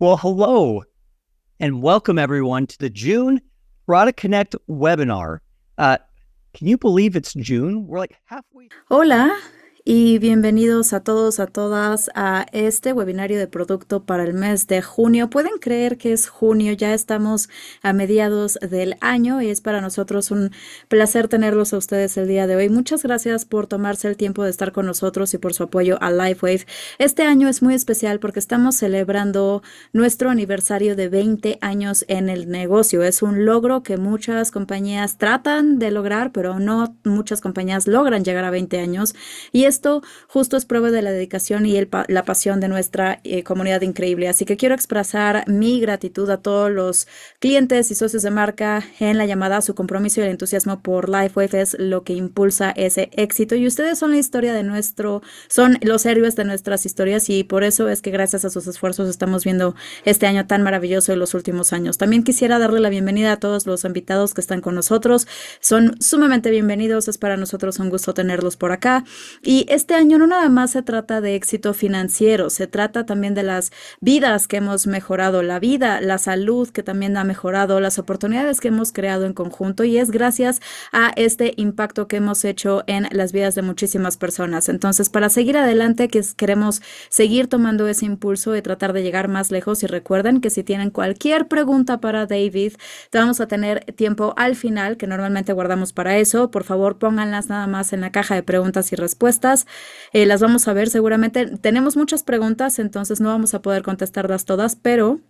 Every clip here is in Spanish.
Well, hello and welcome everyone to the June Product Connect webinar. Uh, can you believe it's June? We're like halfway. Hola, y bienvenidos a todos, a todas a este webinario de producto para el mes de junio. Pueden creer que es junio, ya estamos a mediados del año y es para nosotros un placer tenerlos a ustedes el día de hoy. Muchas gracias por tomarse el tiempo de estar con nosotros y por su apoyo a LifeWave. Este año es muy especial porque estamos celebrando nuestro aniversario de 20 años en el negocio. Es un logro que muchas compañías tratan de lograr, pero no muchas compañías logran llegar a 20 años y es esto justo es prueba de la dedicación y la pasión de nuestra eh, comunidad increíble. Así que quiero expresar mi gratitud a todos los clientes y socios de marca en la llamada. Su compromiso y el entusiasmo por LifeWave es lo que impulsa ese éxito. Y ustedes son la historia de nuestro, son los héroes de nuestras historias y por eso es que gracias a sus esfuerzos estamos viendo este año tan maravilloso de los últimos años. También quisiera darle la bienvenida a todos los invitados que están con nosotros. Son sumamente bienvenidos. Es para nosotros un gusto tenerlos por acá. Y y este año no nada más se trata de éxito financiero, se trata también de las vidas que hemos mejorado, la vida, la salud que también ha mejorado, las oportunidades que hemos creado en conjunto y es gracias a este impacto que hemos hecho en las vidas de muchísimas personas. Entonces, para seguir adelante, que queremos seguir tomando ese impulso y tratar de llegar más lejos y recuerden que si tienen cualquier pregunta para David, vamos a tener tiempo al final que normalmente guardamos para eso. Por favor, pónganlas nada más en la caja de preguntas y respuestas eh, las vamos a ver seguramente. Tenemos muchas preguntas, entonces no vamos a poder contestarlas todas, pero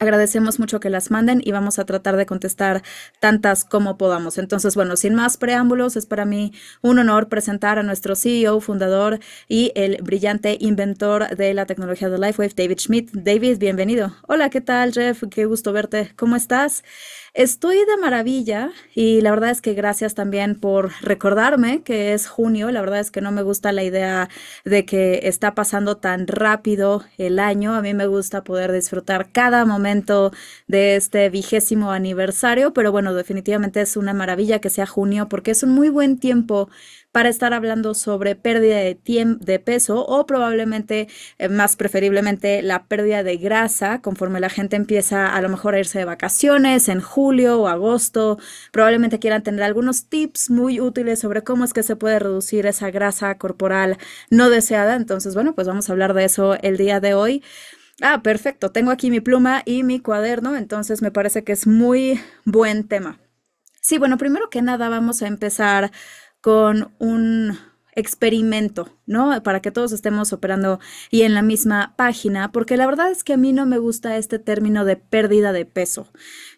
agradecemos mucho que las manden y vamos a tratar de contestar tantas como podamos. Entonces, bueno, sin más preámbulos, es para mí un honor presentar a nuestro CEO, fundador y el brillante inventor de la tecnología de LifeWave, David Schmidt. David, bienvenido. Hola, ¿qué tal, Jeff? Qué gusto verte. ¿Cómo estás? Estoy de maravilla y la verdad es que gracias también por recordarme que es junio. La verdad es que no me gusta la idea de que está pasando tan rápido el año. A mí me gusta poder disfrutar cada momento de este vigésimo aniversario, pero bueno, definitivamente es una maravilla que sea junio porque es un muy buen tiempo para estar hablando sobre pérdida de, de peso o probablemente, eh, más preferiblemente, la pérdida de grasa conforme la gente empieza a lo mejor a irse de vacaciones en julio o agosto. Probablemente quieran tener algunos tips muy útiles sobre cómo es que se puede reducir esa grasa corporal no deseada. Entonces, bueno, pues vamos a hablar de eso el día de hoy. Ah, perfecto. Tengo aquí mi pluma y mi cuaderno, entonces me parece que es muy buen tema. Sí, bueno, primero que nada vamos a empezar con un experimento, ¿no? Para que todos estemos operando y en la misma página, porque la verdad es que a mí no me gusta este término de pérdida de peso.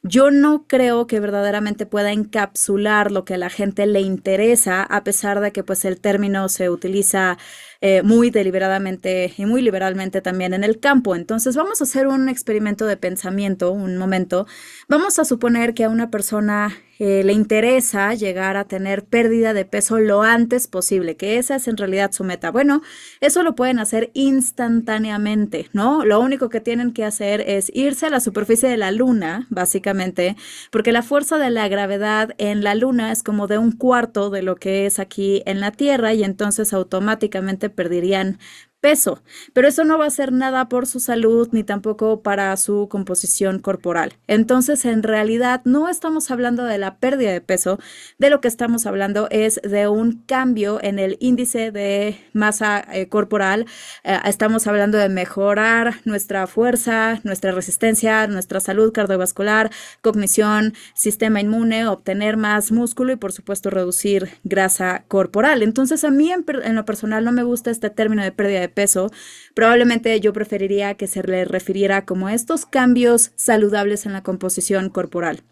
Yo no creo que verdaderamente pueda encapsular lo que a la gente le interesa, a pesar de que pues el término se utiliza eh, muy deliberadamente y muy liberalmente también en el campo. Entonces vamos a hacer un experimento de pensamiento, un momento. Vamos a suponer que a una persona eh, le interesa llegar a tener pérdida de peso lo antes posible, que esa es en realidad su meta. Bueno, eso lo pueden hacer instantáneamente, ¿no? Lo único que tienen que hacer es irse a la superficie de la luna, básicamente, porque la fuerza de la gravedad en la luna es como de un cuarto de lo que es aquí en la Tierra y entonces automáticamente perderían peso, pero eso no va a ser nada por su salud ni tampoco para su composición corporal. Entonces, en realidad, no estamos hablando de la pérdida de peso, de lo que estamos hablando es de un cambio en el índice de masa eh, corporal. Eh, estamos hablando de mejorar nuestra fuerza, nuestra resistencia, nuestra salud cardiovascular, cognición, sistema inmune, obtener más músculo y, por supuesto, reducir grasa corporal. Entonces, a mí en, en lo personal no me gusta este término de pérdida de peso, probablemente yo preferiría que se le refiriera como estos cambios saludables en la composición corporal.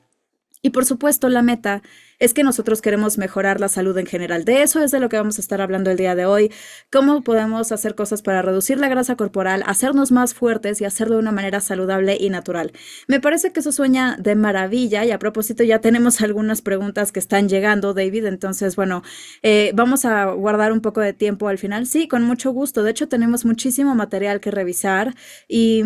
Y por supuesto, la meta es que nosotros queremos mejorar la salud en general. De eso es de lo que vamos a estar hablando el día de hoy. Cómo podemos hacer cosas para reducir la grasa corporal, hacernos más fuertes y hacerlo de una manera saludable y natural. Me parece que eso sueña de maravilla y a propósito ya tenemos algunas preguntas que están llegando, David. Entonces, bueno, eh, vamos a guardar un poco de tiempo al final. Sí, con mucho gusto. De hecho, tenemos muchísimo material que revisar y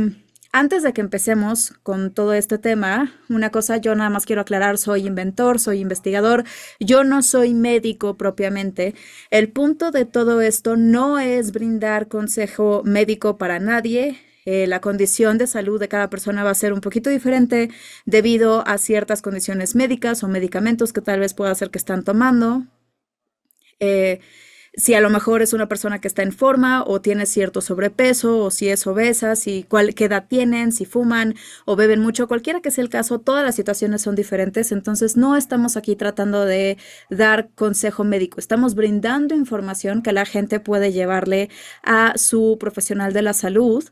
antes de que empecemos con todo este tema, una cosa yo nada más quiero aclarar, soy inventor, soy investigador, yo no soy médico propiamente. El punto de todo esto no es brindar consejo médico para nadie, eh, la condición de salud de cada persona va a ser un poquito diferente debido a ciertas condiciones médicas o medicamentos que tal vez pueda ser que están tomando. Eh, si a lo mejor es una persona que está en forma o tiene cierto sobrepeso o si es obesa, si cuál, qué edad tienen, si fuman o beben mucho, cualquiera que sea el caso, todas las situaciones son diferentes, entonces no estamos aquí tratando de dar consejo médico, estamos brindando información que la gente puede llevarle a su profesional de la salud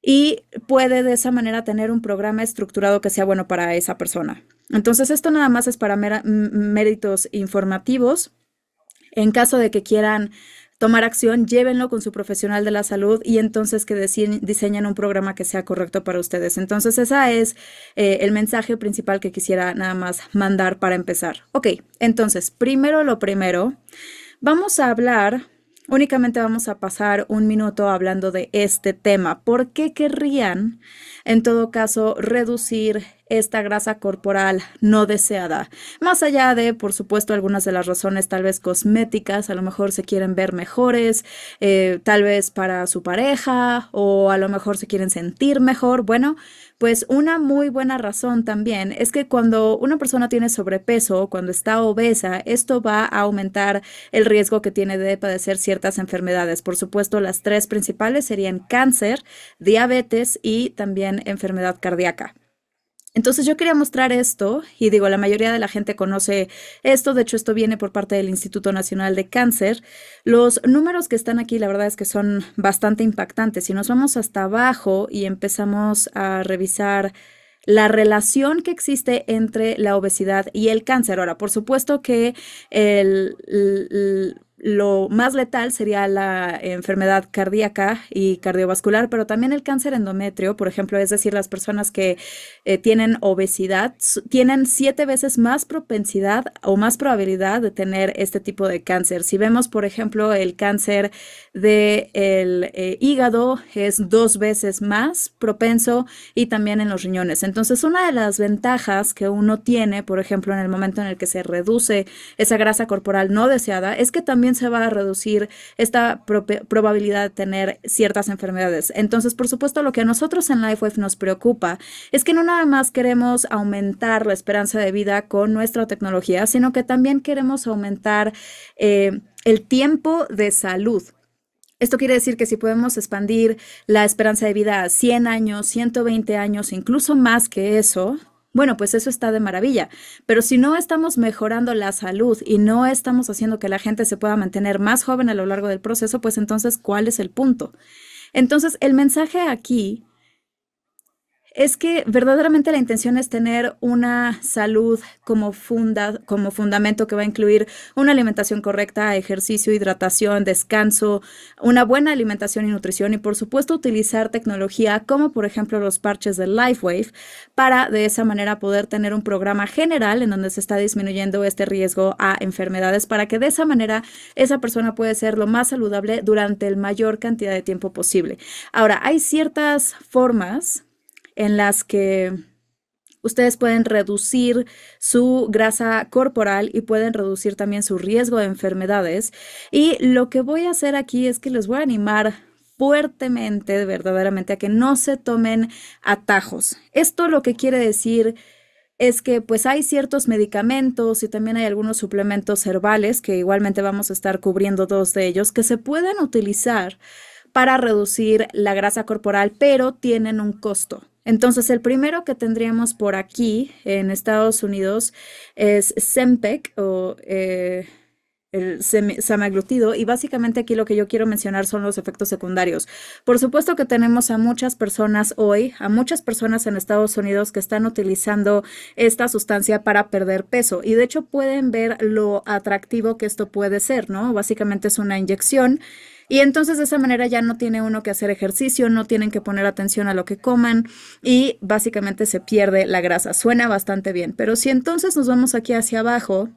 y puede de esa manera tener un programa estructurado que sea bueno para esa persona. Entonces, esto nada más es para méritos informativos en caso de que quieran tomar acción, llévenlo con su profesional de la salud y entonces que diseñen un programa que sea correcto para ustedes. Entonces, ese es eh, el mensaje principal que quisiera nada más mandar para empezar. Ok, entonces, primero lo primero, vamos a hablar, únicamente vamos a pasar un minuto hablando de este tema. ¿Por qué querrían, en todo caso, reducir esta grasa corporal no deseada. Más allá de, por supuesto, algunas de las razones tal vez cosméticas, a lo mejor se quieren ver mejores, eh, tal vez para su pareja o a lo mejor se quieren sentir mejor. Bueno, pues una muy buena razón también es que cuando una persona tiene sobrepeso, cuando está obesa, esto va a aumentar el riesgo que tiene de padecer ciertas enfermedades. Por supuesto, las tres principales serían cáncer, diabetes y también enfermedad cardíaca. Entonces yo quería mostrar esto y digo, la mayoría de la gente conoce esto, de hecho esto viene por parte del Instituto Nacional de Cáncer. Los números que están aquí la verdad es que son bastante impactantes. Si nos vamos hasta abajo y empezamos a revisar la relación que existe entre la obesidad y el cáncer. Ahora, por supuesto que el, lo más letal sería la enfermedad cardíaca y cardiovascular, pero también el cáncer endometrio, por ejemplo, es decir, las personas que eh, tienen obesidad tienen siete veces más propensidad o más probabilidad de tener este tipo de cáncer. Si vemos, por ejemplo, el cáncer del de eh, hígado es dos veces más propenso y también en los riñones. Entonces, una de las ventajas que uno tiene, por ejemplo, en el momento en el que se reduce esa grasa corporal no deseada, es que también se va a reducir esta probabilidad de tener ciertas enfermedades. Entonces, por supuesto, lo que a nosotros en LifeWave nos preocupa es que no nada más queremos aumentar la esperanza de vida con nuestra tecnología, sino que también queremos aumentar eh, el tiempo de salud esto quiere decir que si podemos expandir la esperanza de vida a 100 años, 120 años, incluso más que eso, bueno, pues eso está de maravilla, pero si no estamos mejorando la salud y no estamos haciendo que la gente se pueda mantener más joven a lo largo del proceso, pues entonces, ¿cuál es el punto? Entonces, el mensaje aquí es que verdaderamente la intención es tener una salud como, funda, como fundamento que va a incluir una alimentación correcta, ejercicio, hidratación, descanso, una buena alimentación y nutrición y por supuesto utilizar tecnología como por ejemplo los parches de LifeWave para de esa manera poder tener un programa general en donde se está disminuyendo este riesgo a enfermedades para que de esa manera esa persona puede ser lo más saludable durante el mayor cantidad de tiempo posible. Ahora, hay ciertas formas en las que ustedes pueden reducir su grasa corporal y pueden reducir también su riesgo de enfermedades. Y lo que voy a hacer aquí es que les voy a animar fuertemente, verdaderamente, a que no se tomen atajos. Esto lo que quiere decir es que pues hay ciertos medicamentos y también hay algunos suplementos herbales que igualmente vamos a estar cubriendo dos de ellos que se pueden utilizar para reducir la grasa corporal, pero tienen un costo. Entonces, el primero que tendríamos por aquí en Estados Unidos es Sempec o eh, el semaglutido y básicamente aquí lo que yo quiero mencionar son los efectos secundarios. Por supuesto que tenemos a muchas personas hoy, a muchas personas en Estados Unidos que están utilizando esta sustancia para perder peso y de hecho pueden ver lo atractivo que esto puede ser, ¿no? Básicamente es una inyección y entonces de esa manera ya no tiene uno que hacer ejercicio, no tienen que poner atención a lo que coman y básicamente se pierde la grasa. Suena bastante bien, pero si entonces nos vamos aquí hacia abajo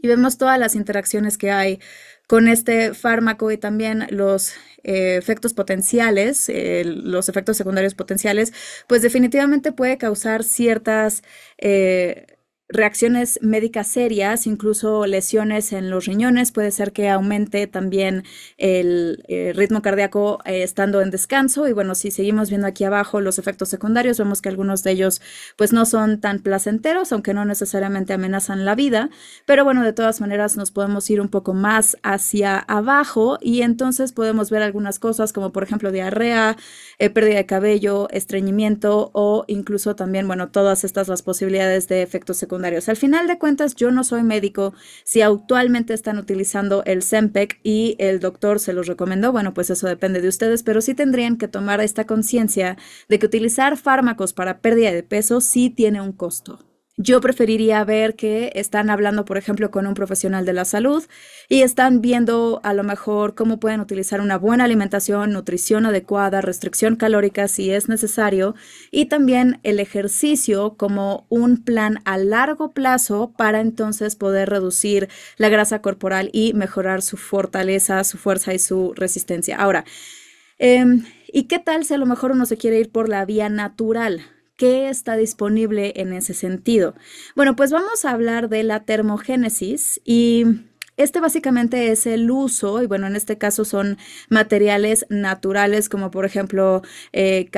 y vemos todas las interacciones que hay con este fármaco y también los eh, efectos potenciales, eh, los efectos secundarios potenciales, pues definitivamente puede causar ciertas... Eh, reacciones médicas serias, incluso lesiones en los riñones, puede ser que aumente también el eh, ritmo cardíaco eh, estando en descanso. Y bueno, si seguimos viendo aquí abajo los efectos secundarios, vemos que algunos de ellos pues no son tan placenteros, aunque no necesariamente amenazan la vida. Pero bueno, de todas maneras nos podemos ir un poco más hacia abajo y entonces podemos ver algunas cosas como por ejemplo diarrea, eh, pérdida de cabello, estreñimiento o incluso también, bueno, todas estas las posibilidades de efectos secundarios. Al final de cuentas, yo no soy médico. Si actualmente están utilizando el Sempec y el doctor se los recomendó, bueno, pues eso depende de ustedes, pero sí tendrían que tomar esta conciencia de que utilizar fármacos para pérdida de peso sí tiene un costo. Yo preferiría ver que están hablando, por ejemplo, con un profesional de la salud y están viendo a lo mejor cómo pueden utilizar una buena alimentación, nutrición adecuada, restricción calórica si es necesario y también el ejercicio como un plan a largo plazo para entonces poder reducir la grasa corporal y mejorar su fortaleza, su fuerza y su resistencia. Ahora, em, ¿y qué tal si a lo mejor uno se quiere ir por la vía natural? ¿Qué está disponible en ese sentido? Bueno, pues vamos a hablar de la termogénesis y este básicamente es el uso, y bueno, en este caso son materiales naturales como por ejemplo eh,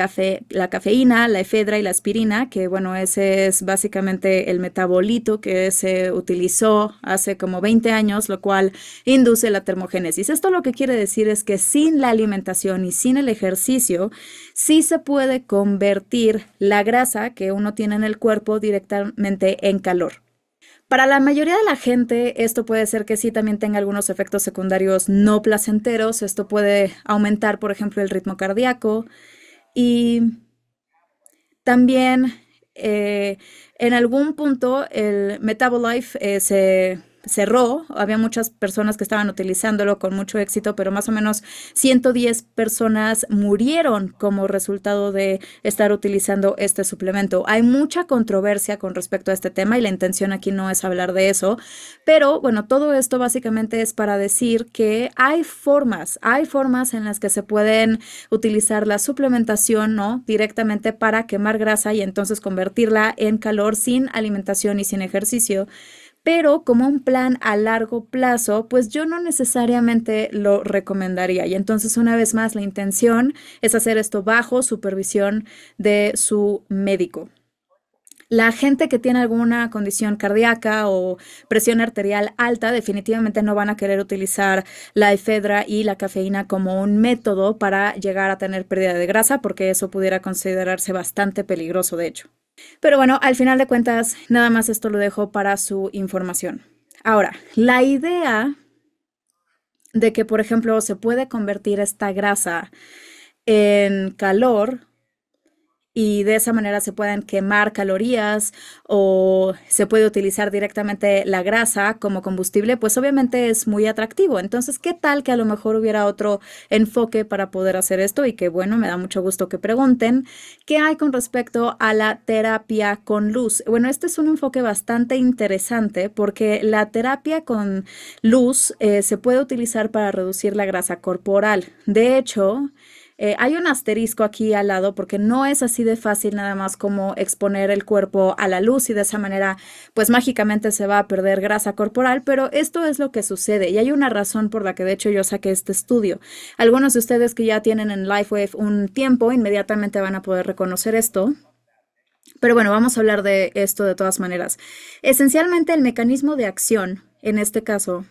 la cafeína, la efedra y la aspirina, que bueno, ese es básicamente el metabolito que se utilizó hace como 20 años, lo cual induce la termogénesis. Esto lo que quiere decir es que sin la alimentación y sin el ejercicio, sí se puede convertir la grasa que uno tiene en el cuerpo directamente en calor. Para la mayoría de la gente, esto puede ser que sí también tenga algunos efectos secundarios no placenteros. Esto puede aumentar, por ejemplo, el ritmo cardíaco y también eh, en algún punto el metabolife eh, se cerró, había muchas personas que estaban utilizándolo con mucho éxito, pero más o menos 110 personas murieron como resultado de estar utilizando este suplemento. Hay mucha controversia con respecto a este tema y la intención aquí no es hablar de eso, pero bueno, todo esto básicamente es para decir que hay formas, hay formas en las que se pueden utilizar la suplementación, ¿no? Directamente para quemar grasa y entonces convertirla en calor sin alimentación y sin ejercicio pero como un plan a largo plazo, pues yo no necesariamente lo recomendaría. Y entonces, una vez más, la intención es hacer esto bajo supervisión de su médico. La gente que tiene alguna condición cardíaca o presión arterial alta definitivamente no van a querer utilizar la efedra y la cafeína como un método para llegar a tener pérdida de grasa porque eso pudiera considerarse bastante peligroso, de hecho. Pero bueno, al final de cuentas, nada más esto lo dejo para su información. Ahora, la idea de que, por ejemplo, se puede convertir esta grasa en calor y de esa manera se pueden quemar calorías o se puede utilizar directamente la grasa como combustible, pues obviamente es muy atractivo. Entonces, ¿qué tal que a lo mejor hubiera otro enfoque para poder hacer esto? Y que bueno, me da mucho gusto que pregunten, ¿qué hay con respecto a la terapia con luz? Bueno, este es un enfoque bastante interesante porque la terapia con luz eh, se puede utilizar para reducir la grasa corporal. De hecho, eh, hay un asterisco aquí al lado porque no es así de fácil nada más como exponer el cuerpo a la luz y de esa manera pues mágicamente se va a perder grasa corporal, pero esto es lo que sucede y hay una razón por la que de hecho yo saqué este estudio. Algunos de ustedes que ya tienen en LifeWave un tiempo inmediatamente van a poder reconocer esto. Pero bueno, vamos a hablar de esto de todas maneras. Esencialmente el mecanismo de acción, en este caso,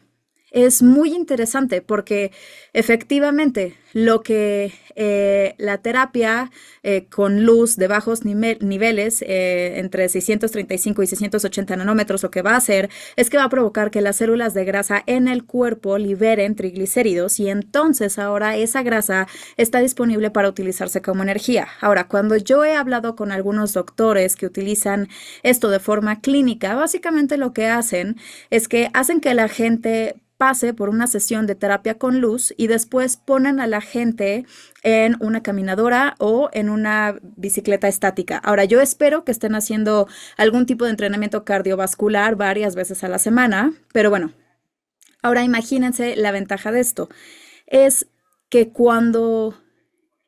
es muy interesante porque efectivamente lo que eh, la terapia eh, con luz de bajos niveles, eh, entre 635 y 680 nanómetros, lo que va a hacer es que va a provocar que las células de grasa en el cuerpo liberen triglicéridos y entonces ahora esa grasa está disponible para utilizarse como energía. Ahora, cuando yo he hablado con algunos doctores que utilizan esto de forma clínica, básicamente lo que hacen es que hacen que la gente pase por una sesión de terapia con luz y después ponen a la gente en una caminadora o en una bicicleta estática. Ahora, yo espero que estén haciendo algún tipo de entrenamiento cardiovascular varias veces a la semana, pero bueno, ahora imagínense la ventaja de esto. Es que cuando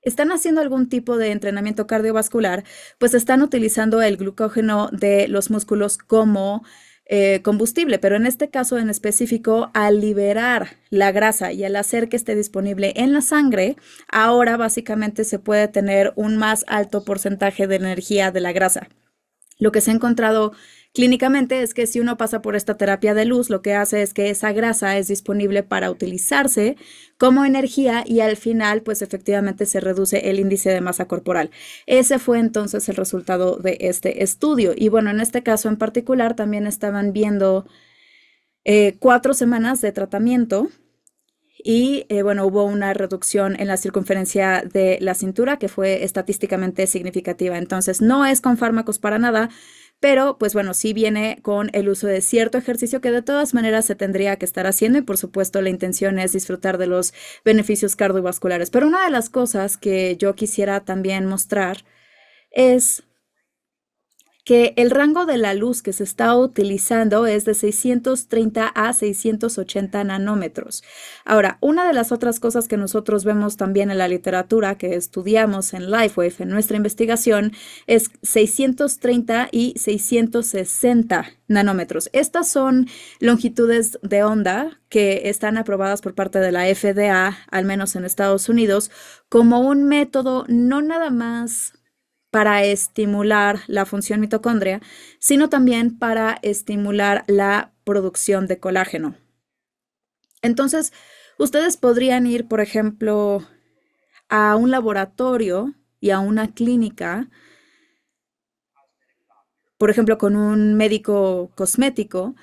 están haciendo algún tipo de entrenamiento cardiovascular, pues están utilizando el glucógeno de los músculos como eh, combustible, pero en este caso en específico, al liberar la grasa y al hacer que esté disponible en la sangre, ahora básicamente se puede tener un más alto porcentaje de energía de la grasa. Lo que se ha encontrado Clínicamente es que si uno pasa por esta terapia de luz, lo que hace es que esa grasa es disponible para utilizarse como energía y al final, pues efectivamente se reduce el índice de masa corporal. Ese fue entonces el resultado de este estudio. Y bueno, en este caso en particular también estaban viendo eh, cuatro semanas de tratamiento. Y eh, bueno, hubo una reducción en la circunferencia de la cintura que fue estadísticamente significativa. Entonces, no es con fármacos para nada, pero pues bueno, sí viene con el uso de cierto ejercicio que de todas maneras se tendría que estar haciendo y por supuesto la intención es disfrutar de los beneficios cardiovasculares. Pero una de las cosas que yo quisiera también mostrar es que el rango de la luz que se está utilizando es de 630 a 680 nanómetros. Ahora, una de las otras cosas que nosotros vemos también en la literatura que estudiamos en LifeWave, en nuestra investigación, es 630 y 660 nanómetros. Estas son longitudes de onda que están aprobadas por parte de la FDA, al menos en Estados Unidos, como un método no nada más para estimular la función mitocondria, sino también para estimular la producción de colágeno. Entonces, ustedes podrían ir, por ejemplo, a un laboratorio y a una clínica, por ejemplo, con un médico cosmético,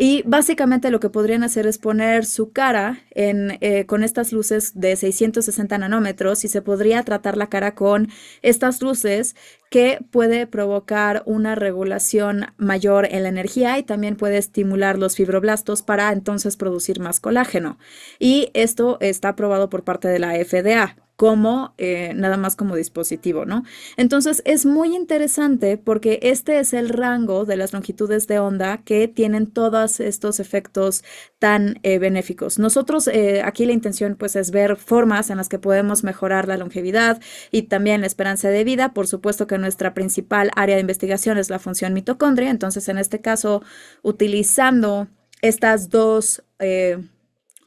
y básicamente lo que podrían hacer es poner su cara en, eh, con estas luces de 660 nanómetros y se podría tratar la cara con estas luces que puede provocar una regulación mayor en la energía y también puede estimular los fibroblastos para entonces producir más colágeno. Y esto está aprobado por parte de la FDA como eh, nada más como dispositivo, ¿no? Entonces es muy interesante porque este es el rango de las longitudes de onda que tienen todos estos efectos tan eh, benéficos. Nosotros eh, aquí la intención pues es ver formas en las que podemos mejorar la longevidad y también la esperanza de vida. Por supuesto que nuestra principal área de investigación es la función mitocondria, entonces en este caso utilizando estas dos... Eh,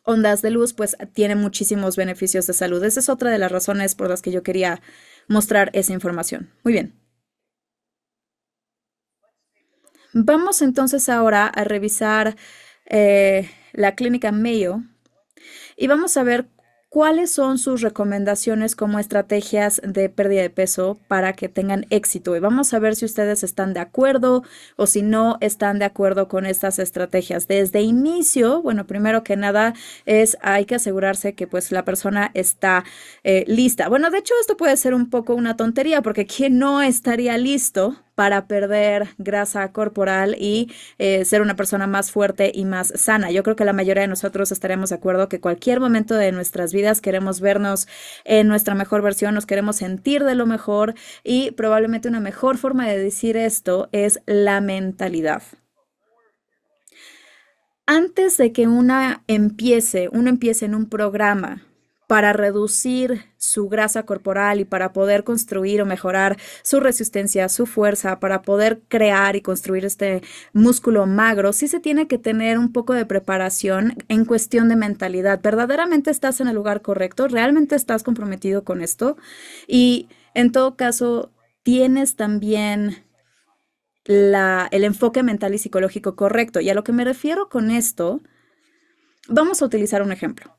ondas de luz, pues tiene muchísimos beneficios de salud. Esa es otra de las razones por las que yo quería mostrar esa información. Muy bien. Vamos entonces ahora a revisar la clínica Mayo, y vamos a ver cuáles son sus recomendaciones como estrategias de pérdida de peso para que tengan éxito. Y vamos a ver si ustedes están de acuerdo o si no están de acuerdo con estas estrategias. Desde inicio, bueno, primero que nada es hay que asegurarse que pues la persona está eh, lista. Bueno, de hecho esto puede ser un poco una tontería porque ¿quién no estaría listo para perder grasa corporal y eh, ser una persona más fuerte y más sana. Yo creo que la mayoría de nosotros estaremos de acuerdo que cualquier momento de nuestras vidas queremos vernos en nuestra mejor versión, nos queremos sentir de lo mejor y probablemente una mejor forma de decir esto es la mentalidad antes de que una empiece, uno empiece en un programa para reducir su grasa corporal y para poder construir o mejorar su resistencia, su fuerza, para poder crear y construir este músculo magro, sí se tiene que tener un poco de preparación en cuestión de mentalidad. ¿Verdaderamente estás en el lugar correcto? ¿Realmente estás comprometido con esto? Y en todo caso, tienes también el enfoque mental y psicológico correcto. Y a lo que me refiero con esto, vamos a utilizar un ejemplo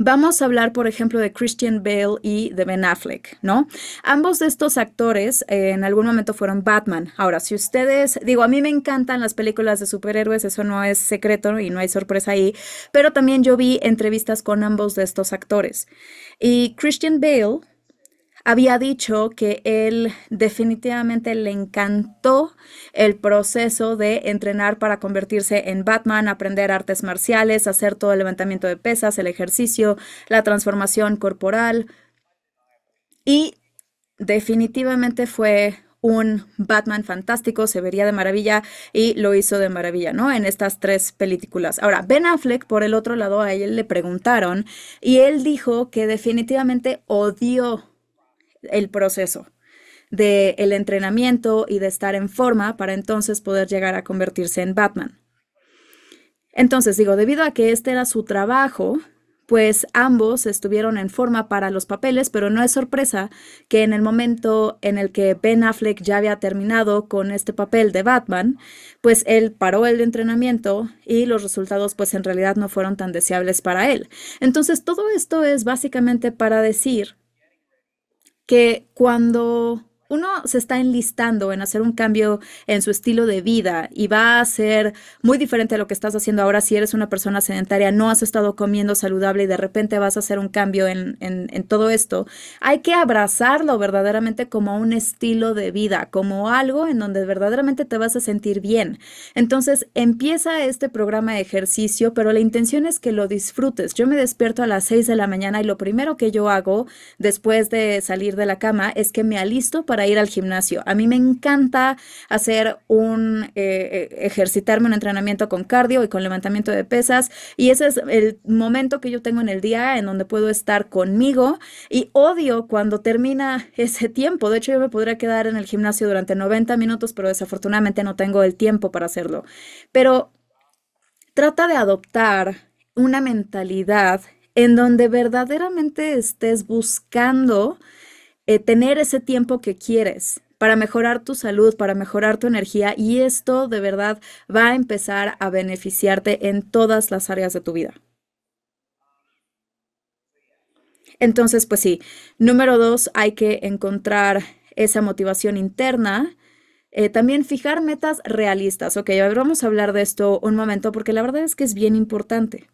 vamos a hablar, por ejemplo, de Christian Bale y de Ben Affleck, ¿no? Ambos de estos actores eh, en algún momento fueron Batman. Ahora, si ustedes, digo, a mí me encantan las películas de superhéroes, eso no es secreto y no hay sorpresa ahí, pero también yo vi entrevistas con ambos de estos actores. Y Christian Bale había dicho que él definitivamente le encantó el proceso de entrenar para convertirse en Batman, aprender artes marciales, hacer todo el levantamiento de pesas, el ejercicio, la transformación corporal. Y definitivamente fue un Batman fantástico, se vería de maravilla y lo hizo de maravilla, ¿no? En estas tres películas. Ahora, Ben Affleck, por el otro lado, a él le preguntaron y él dijo que definitivamente odió el proceso del entrenamiento y de estar en forma para entonces poder llegar a convertirse en Batman. Entonces, digo, debido a que este era su trabajo, pues ambos estuvieron en forma para los papeles, pero no es sorpresa que en el momento en el que Ben Affleck ya había terminado con este papel de Batman, pues él paró el entrenamiento y los resultados pues en realidad no fueron tan deseables para él. Entonces todo esto es básicamente para decir que cuando uno se está enlistando en hacer un cambio en su estilo de vida y va a ser muy diferente a lo que estás haciendo ahora si eres una persona sedentaria, no has estado comiendo saludable y de repente vas a hacer un cambio en, todo esto, hay que abrazarlo verdaderamente como un estilo de vida, como algo en donde verdaderamente te vas a sentir bien. Entonces empieza este programa de ejercicio, pero la intención es que lo disfrutes. Yo me despierto a las 6 de la mañana y lo primero que yo hago después de salir de la cama es que me alisto para ir al gimnasio. A mí me encanta hacer un, eh, eh, ejercitarme un entrenamiento con cardio y con levantamiento de pesas. Y ese es el momento que yo tengo en el día en donde puedo estar conmigo. Y odio cuando termina ese tiempo. De hecho, yo me podría quedar en el gimnasio durante 90 minutos, pero desafortunadamente no tengo el tiempo para hacerlo. Pero trata de adoptar una mentalidad en donde verdaderamente estés buscando eh, tener ese tiempo que quieres para mejorar tu salud, para mejorar tu energía y esto de verdad va a empezar a beneficiarte en todas las áreas de tu vida. Entonces, pues sí, número dos, hay que encontrar esa motivación interna. Eh, también fijar metas realistas. Ok, a ver, vamos a hablar de esto un momento porque la verdad es que es bien importante.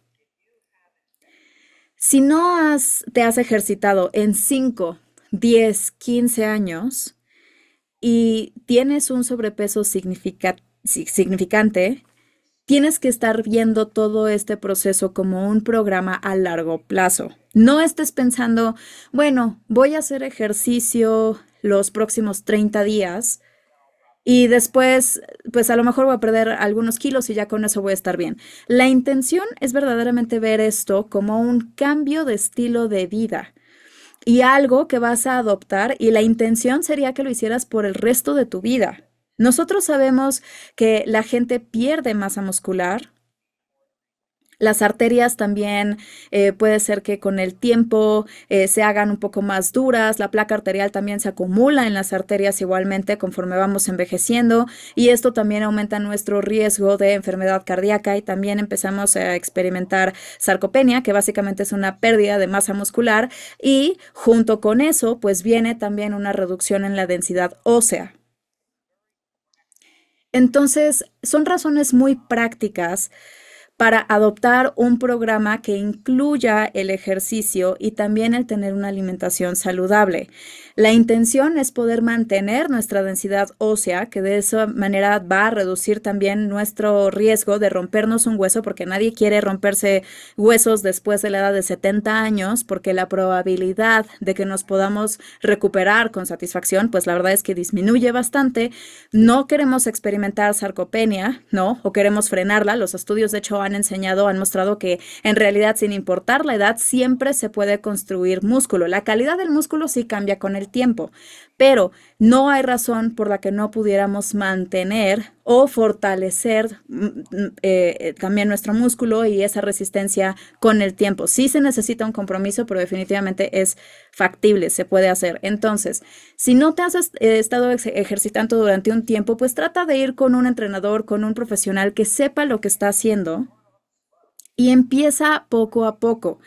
Si no te has ejercitado en cinco 10, 15 años y tienes un sobrepeso significante, tienes que estar viendo todo este proceso como un programa a largo plazo. No estés pensando, bueno, voy a hacer ejercicio los próximos 30 días y después, pues a lo mejor voy a perder algunos kilos y ya con eso voy a estar bien. La intención es verdaderamente ver esto como un cambio de estilo de vida, y algo que vas a adoptar y la intención sería que lo hicieras por el resto de tu vida. Nosotros sabemos que la gente pierde masa muscular las arterias también eh, puede ser que con el tiempo eh, se hagan un poco más duras, la placa arterial también se acumula en las arterias igualmente conforme vamos envejeciendo y esto también aumenta nuestro riesgo de enfermedad cardíaca y también empezamos a experimentar sarcopenia, que básicamente es una pérdida de masa muscular y junto con eso pues viene también una reducción en la densidad ósea. Entonces, son razones muy prácticas para adoptar un programa que incluya el ejercicio y también el tener una alimentación saludable. La intención es poder mantener nuestra densidad ósea, que de esa manera va a reducir también nuestro riesgo de rompernos un hueso, porque nadie quiere romperse huesos después de la edad de 70 años, porque la probabilidad de que nos podamos recuperar con satisfacción, pues la verdad es que disminuye bastante. No queremos experimentar sarcopenia, ¿no? O queremos frenarla. Los estudios, de hecho, han enseñado, han mostrado que en realidad, sin importar la edad, siempre se puede construir músculo. La calidad del músculo sí cambia con el tiempo, pero no hay razón por la que no pudiéramos mantener o fortalecer mm, mm, eh, eh, también nuestro músculo y esa resistencia con el tiempo. Sí se necesita un compromiso, pero definitivamente es factible, se puede hacer. Entonces, si no te has eh, estado ejercitando durante un tiempo, pues trata de ir con un entrenador, con un profesional que sepa lo que está haciendo y empieza poco a poco.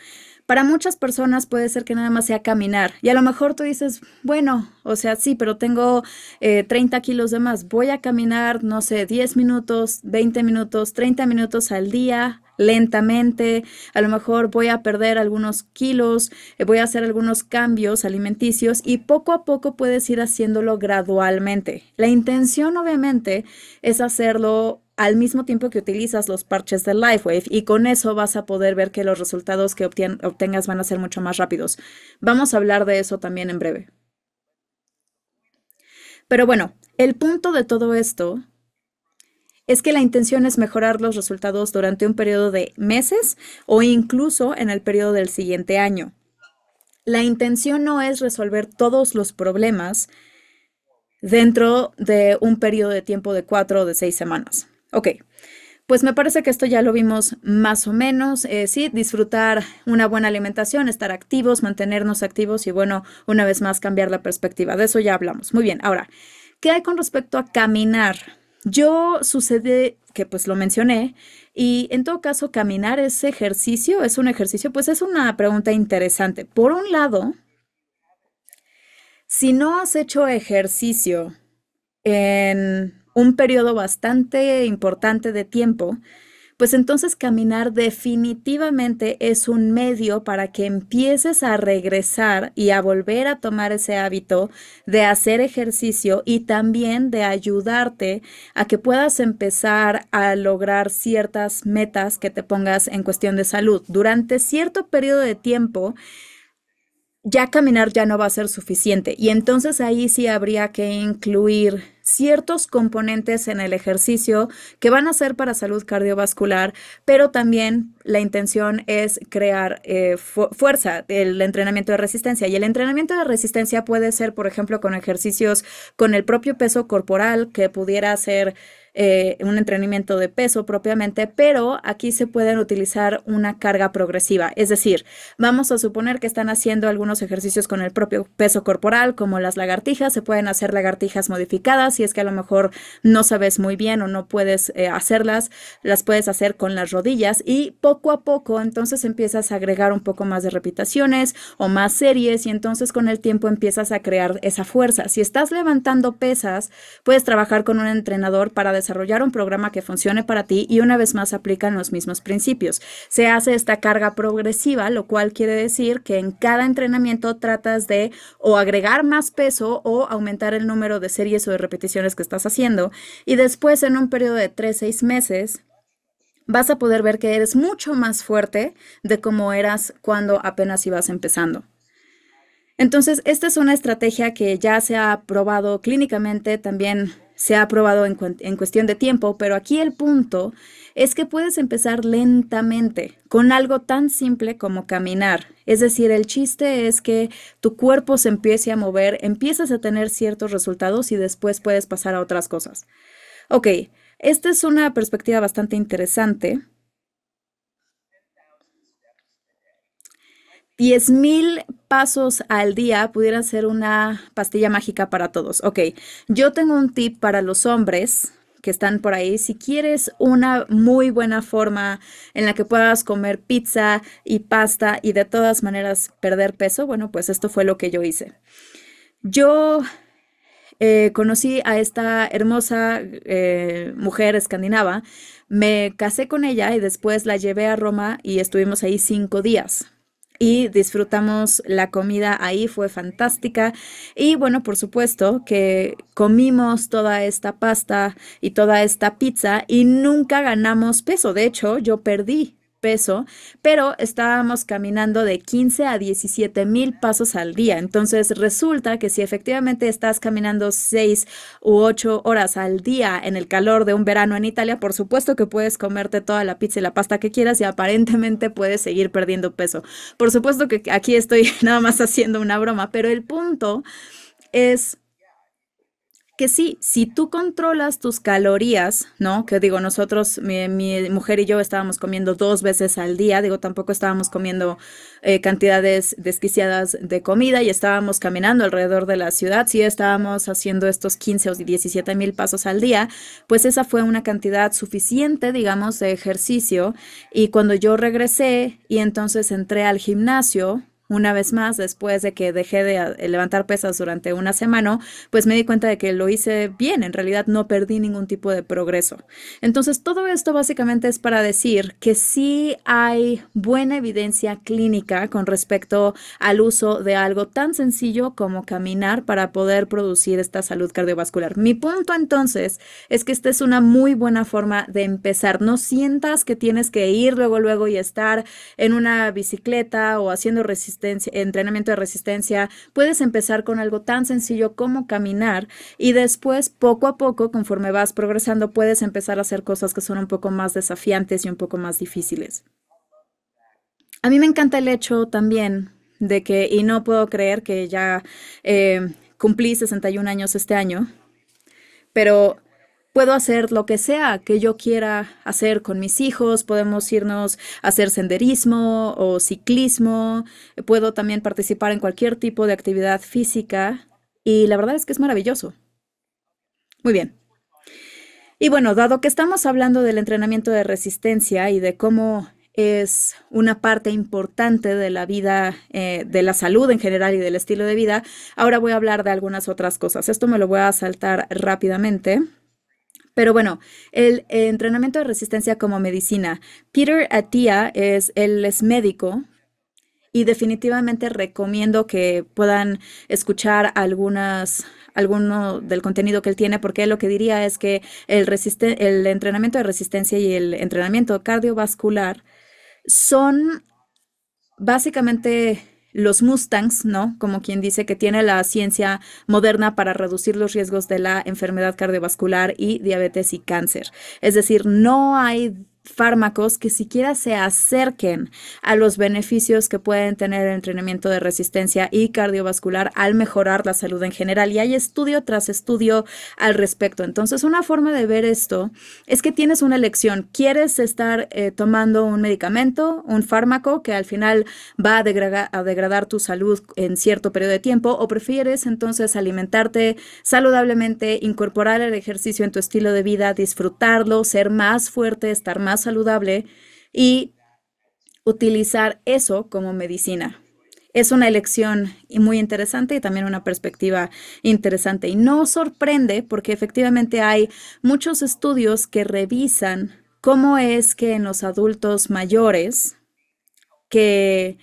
Para muchas personas puede ser que nada más sea caminar y a lo mejor tú dices, bueno, o sea, sí, pero tengo 30 eh, kilos de más, voy a caminar, no sé, 10 minutos, 20 minutos, 30 minutos al día lentamente, a lo mejor voy a perder algunos kilos, eh, voy a hacer algunos cambios alimenticios y poco a poco puedes ir haciéndolo gradualmente. La intención obviamente es hacerlo al mismo tiempo que utilizas los parches de LifeWave. y con eso vas a poder ver que los resultados que obtengas van a ser mucho más rápidos. Vamos a hablar de eso también en breve. Pero bueno, el punto de todo esto es que la intención es mejorar los resultados durante un periodo de meses o incluso en el periodo del siguiente año. La intención no es resolver todos los problemas dentro de un periodo de tiempo de cuatro o de seis semanas. Ok, pues me parece que esto ya lo vimos más o menos, eh, sí, disfrutar una buena alimentación, estar activos, mantenernos activos y bueno, una vez más cambiar la perspectiva, de eso ya hablamos. Muy bien, ahora, ¿qué hay con respecto a caminar? Yo sucede que pues lo mencioné y en todo caso caminar es ejercicio, es un ejercicio, pues es una pregunta interesante. Por un lado, si no has hecho ejercicio en un periodo bastante importante de tiempo, pues entonces caminar definitivamente es un medio para que empieces a regresar y a volver a tomar ese hábito de hacer ejercicio y también de ayudarte a que puedas empezar a lograr ciertas metas que te pongas en cuestión de salud. Durante cierto periodo de tiempo, ya caminar ya no va a ser suficiente y entonces ahí sí habría que incluir ciertos componentes en el ejercicio que van a ser para salud cardiovascular, pero también la intención es crear eh, fuerza, el entrenamiento de resistencia. Y el entrenamiento de resistencia puede ser, por ejemplo, con ejercicios con el propio peso corporal, que pudiera ser eh, un entrenamiento de peso propiamente, pero aquí se pueden utilizar una carga progresiva. Es decir, vamos a suponer que están haciendo algunos ejercicios con el propio peso corporal, como las lagartijas. Se pueden hacer lagartijas modificadas si es que a lo mejor no sabes muy bien o no puedes eh, hacerlas. Las puedes hacer con las rodillas y poco a poco entonces empiezas a agregar un poco más de repitaciones o más series y entonces con el tiempo empiezas a crear esa fuerza. Si estás levantando pesas, puedes trabajar con un entrenador para desarrollar un programa que funcione para ti y una vez más aplican los mismos principios. Se hace esta carga progresiva, lo cual quiere decir que en cada entrenamiento tratas de o agregar más peso o aumentar el número de series o de repeticiones que estás haciendo y después en un periodo de 3-6 meses vas a poder ver que eres mucho más fuerte de como eras cuando apenas ibas empezando. Entonces, esta es una estrategia que ya se ha probado clínicamente, también se ha aprobado en, cuestión de tiempo, pero aquí el punto es que puedes empezar lentamente con algo tan simple como caminar. Es decir, el chiste es que tu cuerpo se empiece a mover, empiezas a tener ciertos resultados y después puedes pasar a otras cosas. Ok, esta es una perspectiva bastante interesante. 10.000 pasos al día pudieran ser una pastilla mágica para todos. Ok, yo tengo un tip para los hombres que están por ahí. Si quieres una muy buena forma en la que puedas comer pizza y pasta y de todas maneras perder peso, bueno, pues esto fue lo que yo hice. Yo eh, conocí a esta hermosa eh, mujer escandinava, me casé con ella y después la llevé a Roma y estuvimos ahí cinco días y disfrutamos la comida ahí, fue fantástica. Y bueno, por supuesto que comimos toda esta pasta y toda esta pizza y nunca ganamos peso. De hecho, yo perdí peso, pero estábamos caminando de 15 a 17 mil pasos al día. Entonces resulta que si efectivamente estás caminando 6 u 8 horas al día en el calor de un verano en Italia, por supuesto que puedes comerte toda la pizza y la pasta que quieras y aparentemente puedes seguir perdiendo peso. Por supuesto que aquí estoy nada más haciendo una broma, pero el punto es que sí, si tú controlas tus calorías, ¿no? Que digo, nosotros, mi, mujer y yo estábamos comiendo dos veces al día, digo, tampoco estábamos comiendo eh, cantidades desquiciadas de comida y estábamos caminando alrededor de la ciudad, sí estábamos haciendo estos 15 o 17 mil pasos al día, pues esa fue una cantidad suficiente, digamos, de ejercicio. Y cuando yo regresé y entonces entré al gimnasio, una vez más, después de que dejé ah, de levantar pesas durante una semana, pues me di cuenta de que lo hice bien, en realidad no perdí ningún tipo de progreso. Entonces, todo esto básicamente es para decir que sí hay buena evidencia clínica con respecto al uso de algo tan sencillo como caminar para poder producir esta salud cardiovascular. Mi punto entonces es que esta es una muy buena forma de empezar. No sientas que tienes que ir luego, luego y estar en una bicicleta o haciendo resistencia entrenamiento de resistencia, puedes empezar con algo tan sencillo como caminar y después poco a poco, conforme vas progresando, puedes empezar a hacer cosas que son un poco más desafiantes y un poco más difíciles. A mí me encanta el hecho también de que, y no puedo creer que ya eh, cumplí 61 años este año, pero puedo hacer lo que sea que yo quiera hacer con mis hijos, podemos irnos a hacer senderismo o ciclismo, puedo también participar en cualquier tipo de actividad física y la verdad es que es maravilloso. Muy bien. Y bueno, dado que estamos hablando del entrenamiento de resistencia y de cómo es una parte importante de la vida, eh, de la salud en general y del estilo de vida, ahora voy a hablar de algunas otras cosas. Esto me lo voy a saltar rápidamente. Pero bueno, el eh, entrenamiento de resistencia como medicina. Peter Atia es, él es médico y definitivamente recomiendo que puedan escuchar algunas alguno del contenido que él tiene, porque lo que diría es que el, el entrenamiento de resistencia y el entrenamiento cardiovascular son básicamente los Mustangs, ¿no? Como quien dice que tiene la ciencia moderna para reducir los riesgos de la enfermedad cardiovascular y diabetes y cáncer. Es decir, no hay fármacos que siquiera se acerquen a los beneficios que pueden tener el entrenamiento de resistencia y cardiovascular al mejorar la salud en general. Y hay estudio tras estudio al respecto. Entonces, una forma de ver esto es que tienes una elección. ¿Quieres estar eh, tomando un medicamento, un fármaco que al final va a, a degradar tu salud en cierto periodo de tiempo? ¿O prefieres entonces alimentarte saludablemente, incorporar el ejercicio en tu estilo de vida, disfrutarlo, ser más fuerte, estar más saludable y utilizar eso como medicina. Es una elección muy interesante y también una perspectiva interesante. Y no sorprende porque efectivamente hay muchos estudios que revisan cómo es que en los adultos mayores que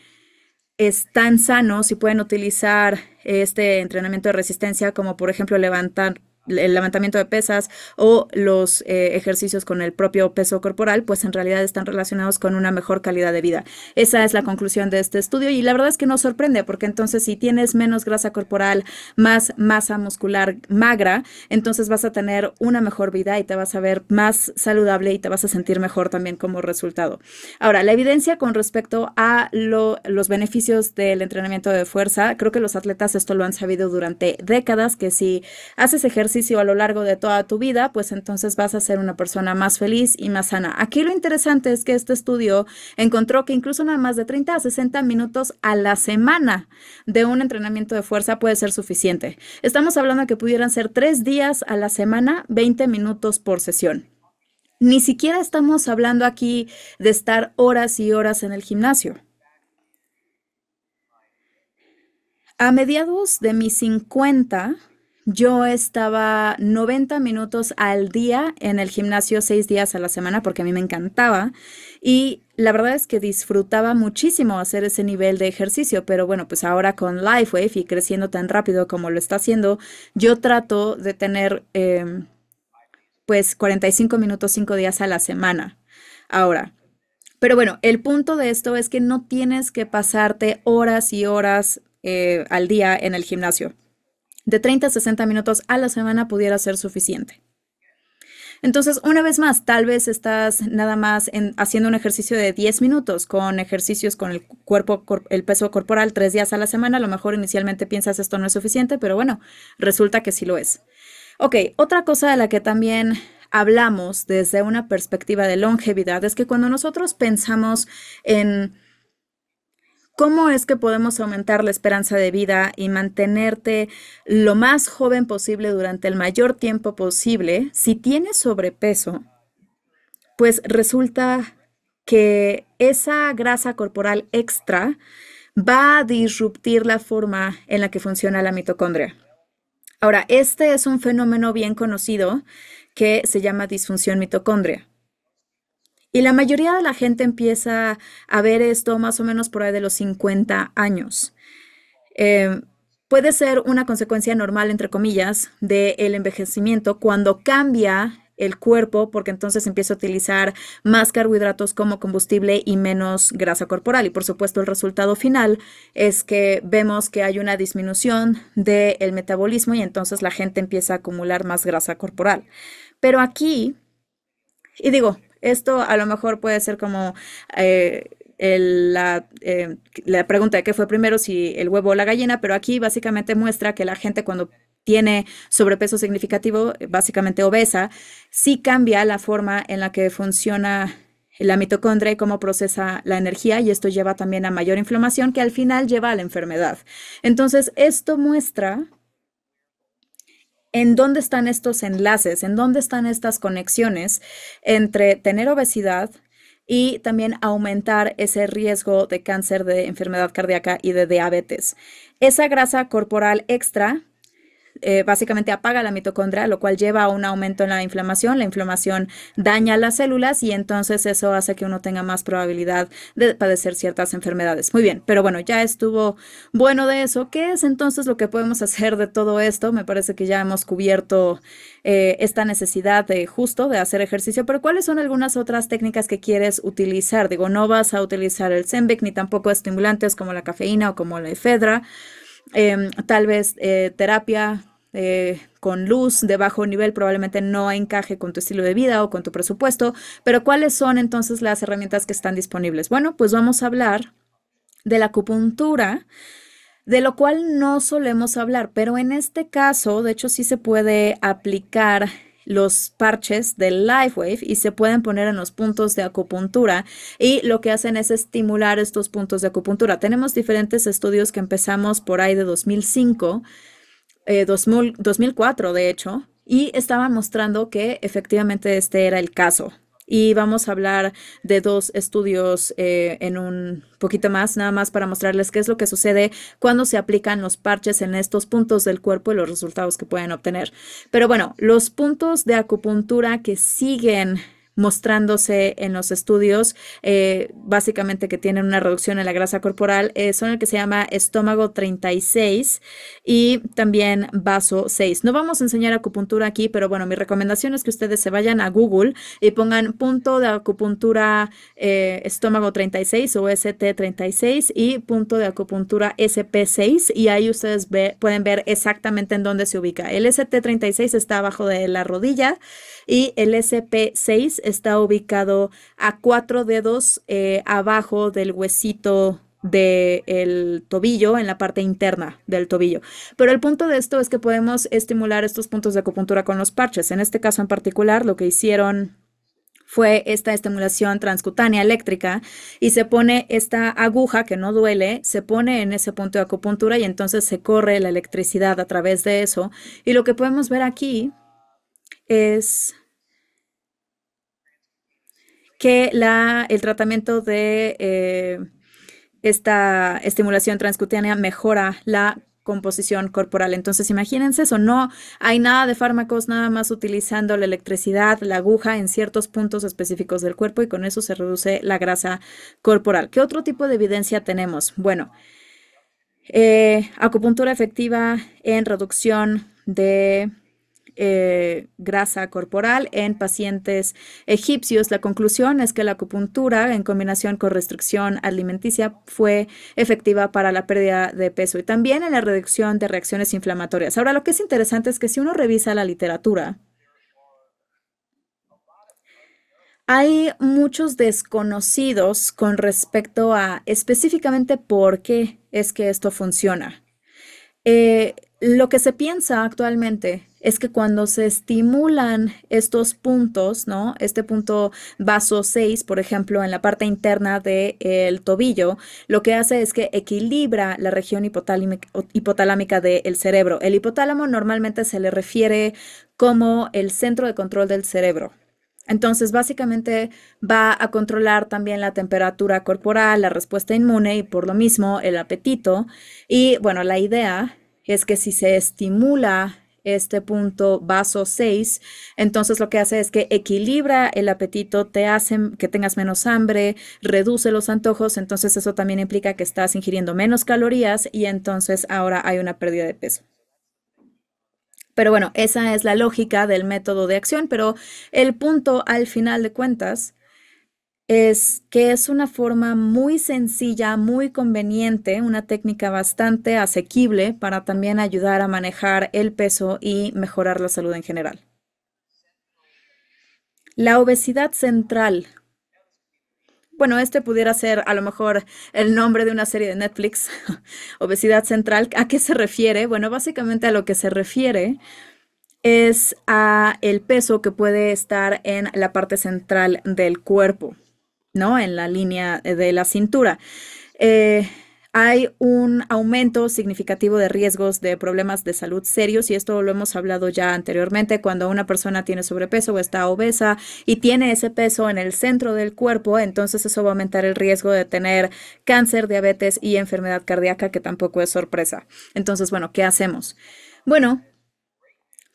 están sanos y pueden utilizar este entrenamiento de resistencia, como por ejemplo levantar el levantamiento de pesas o los eh, ejercicios con el propio peso corporal, pues en realidad están relacionados con una mejor calidad de vida. Esa es la conclusión de este estudio y la verdad es que no sorprende porque entonces si tienes menos grasa corporal, más masa muscular magra, entonces vas a tener una mejor vida y te vas a ver más saludable y te vas a sentir mejor también como resultado. Ahora, la evidencia con respecto a los beneficios del entrenamiento de fuerza, creo que los atletas esto lo han sabido durante décadas, que si haces ejercicio, a lo largo de toda tu vida, pues entonces vas a ser una persona más feliz y más sana. Aquí lo interesante es que este estudio encontró que incluso nada más de 30 a 60 minutos a la semana de un entrenamiento de fuerza puede ser suficiente. Estamos hablando que pudieran ser tres días a la semana, 20 minutos por sesión. Ni siquiera estamos hablando aquí de estar horas y horas en el gimnasio. A mediados de mis 50, yo estaba 90 minutos al día en el gimnasio, seis días a la semana, porque a mí me encantaba. Y la verdad es que disfrutaba muchísimo hacer ese nivel de ejercicio, pero bueno, pues ahora con LifeWave y creciendo tan rápido como lo está haciendo, yo trato de tener em, pues 45 minutos, cinco días a la semana. Ahora, pero bueno, el punto de esto es que no tienes que pasarte horas y horas eh, al día en el gimnasio de 30 a 60 minutos a la semana pudiera ser suficiente. Entonces, una vez más, tal vez estás nada más en, haciendo un ejercicio de 10 minutos con ejercicios con el cuerpo, el peso corporal tres días a la semana. A lo mejor inicialmente piensas esto no es suficiente, pero bueno, resulta que sí lo es. Ok, otra cosa de la que también hablamos desde una perspectiva de longevidad es que cuando nosotros pensamos en ¿Cómo es que podemos aumentar la esperanza de vida y mantenerte lo más joven posible durante el mayor tiempo posible si tienes sobrepeso? Pues resulta que esa grasa corporal extra va a disruptir la forma en la que funciona la mitocondria. Ahora, este es un fenómeno bien conocido que se llama disfunción mitocondria. Y la mayoría de la gente empieza a ver esto más o menos por ahí de los 50 años. Em, puede ser una consecuencia normal, entre comillas, del envejecimiento cuando cambia el cuerpo porque entonces empieza a utilizar más carbohidratos como combustible y menos grasa corporal. Y por supuesto el resultado final es que vemos que hay una disminución del metabolismo y entonces la gente empieza a acumular más grasa corporal. Pero aquí, y digo, esto a lo mejor puede ser como eh, la, eh, la pregunta de qué fue primero, si el huevo o la gallina, pero aquí básicamente muestra que la gente cuando tiene sobrepeso significativo, eh, básicamente obesa, sí cambia la forma en la que funciona la mitocondria y cómo procesa la energía y esto lleva también a mayor inflamación que al final lleva a la enfermedad. Entonces, esto muestra en dónde están estos enlaces, en dónde están estas conexiones entre tener obesidad y también aumentar ese riesgo de cáncer, de enfermedad cardíaca y de diabetes. Esa grasa corporal extra eh, básicamente apaga la mitocondria, lo cual lleva a un aumento en la inflamación. La inflamación daña las células y entonces eso hace que uno tenga más probabilidad de padecer ciertas enfermedades. Muy bien, pero bueno, ya estuvo bueno de eso. ¿Qué es entonces lo que podemos hacer de todo esto? Me parece que ya hemos cubierto eh, esta necesidad de justo de hacer ejercicio, pero ¿cuáles son algunas otras técnicas que quieres utilizar? Digo, no vas a utilizar el Zembec ni tampoco estimulantes como la cafeína o como la efedra. Em, tal vez eh, terapia eh, con luz de bajo nivel probablemente no encaje con tu estilo de vida o con tu presupuesto, pero ¿cuáles son entonces las herramientas que están disponibles? Bueno, pues vamos a hablar de la acupuntura, de lo cual no solemos hablar, pero en este caso, de hecho, sí se puede aplicar los parches de LifeWave y se pueden poner en los puntos de acupuntura y lo que hacen es estimular estos puntos de acupuntura. Tenemos diferentes estudios que empezamos por ahí de 2005, 2004 eh, de hecho, y estaban mostrando que efectivamente este era el caso y vamos a hablar de dos estudios eh, en un poquito más, nada más para mostrarles qué es lo que sucede cuando se aplican los parches en estos puntos del cuerpo y los resultados que pueden obtener. Pero bueno, los puntos de acupuntura que siguen mostrándose en los estudios, eh, básicamente que tienen una reducción en la grasa corporal, eh, son el que se llama estómago 36 y también vaso 6. No vamos a enseñar acupuntura aquí, pero bueno, mi recomendación es que ustedes se vayan a Google y pongan punto de acupuntura eh, estómago 36 o ST36 y punto de acupuntura SP6 y ahí ustedes pueden ver exactamente en dónde se ubica. El ST36 está abajo de la rodilla y el SP6 está ubicado a cuatro dedos eh, abajo del huesito del tobillo en la parte interna del tobillo. Pero el punto de esto es que podemos estimular estos puntos de acupuntura con los parches. En este caso en particular, lo que hicieron fue esta estimulación transcutánea eléctrica y se pone esta aguja que no duele, se pone en ese punto de acupuntura y entonces se corre la electricidad a través de eso. Y lo que podemos ver aquí es que el tratamiento de eh, esta estimulación transcutánea mejora la composición corporal. Entonces, imagínense eso, no hay nada de fármacos, nada más utilizando la electricidad, la aguja en ciertos puntos específicos del cuerpo y con eso se reduce la grasa corporal. ¿Qué otro tipo de evidencia tenemos? Bueno, eh, acupuntura efectiva en reducción de eh, grasa corporal en pacientes egipcios. La conclusión es que la acupuntura en combinación con restricción alimenticia fue efectiva para la pérdida de peso y también en la reducción de reacciones inflamatorias. Ahora, lo que es interesante es que si uno revisa la literatura, hay muchos desconocidos con respecto a específicamente por qué es que esto funciona. Eh, lo que se piensa actualmente es que cuando se estimulan estos puntos, ¿no? Este punto vaso 6, por ejemplo, en la parte interna del tobillo, lo que hace es que equilibra la región hipotalámica del cerebro. El hipotálamo normalmente se le refiere como el centro de control del cerebro, entonces, básicamente va a controlar también la temperatura corporal, la respuesta inmune y por lo mismo el apetito. Y bueno, la idea es que si se estimula este punto vaso 6. Entonces lo que hace es que equilibra el apetito, te hace que tengas menos hambre, reduce los antojos, entonces eso también implica que estás ingiriendo menos calorías y entonces ahora hay una pérdida de peso. Pero bueno, esa es la lógica del método de acción, pero el punto al final de cuentas es que es una forma muy sencilla, muy conveniente, una técnica bastante asequible para también ayudar a manejar el peso y mejorar la salud en general. La obesidad central. Bueno, este pudiera ser a lo mejor el nombre de una serie de Netflix, obesidad central. ¿A qué se refiere? Bueno, básicamente a lo que se refiere es a el peso que puede estar en la parte central del cuerpo. ¿no? En la línea de la cintura. Eh, hay un aumento significativo de riesgos de problemas de salud serios y esto lo hemos hablado ya anteriormente cuando una persona tiene sobrepeso o está obesa y tiene ese peso en el centro del cuerpo, entonces eso va a aumentar el riesgo de tener cáncer, diabetes y enfermedad cardíaca que tampoco es sorpresa. Entonces, bueno, ¿qué hacemos? Bueno,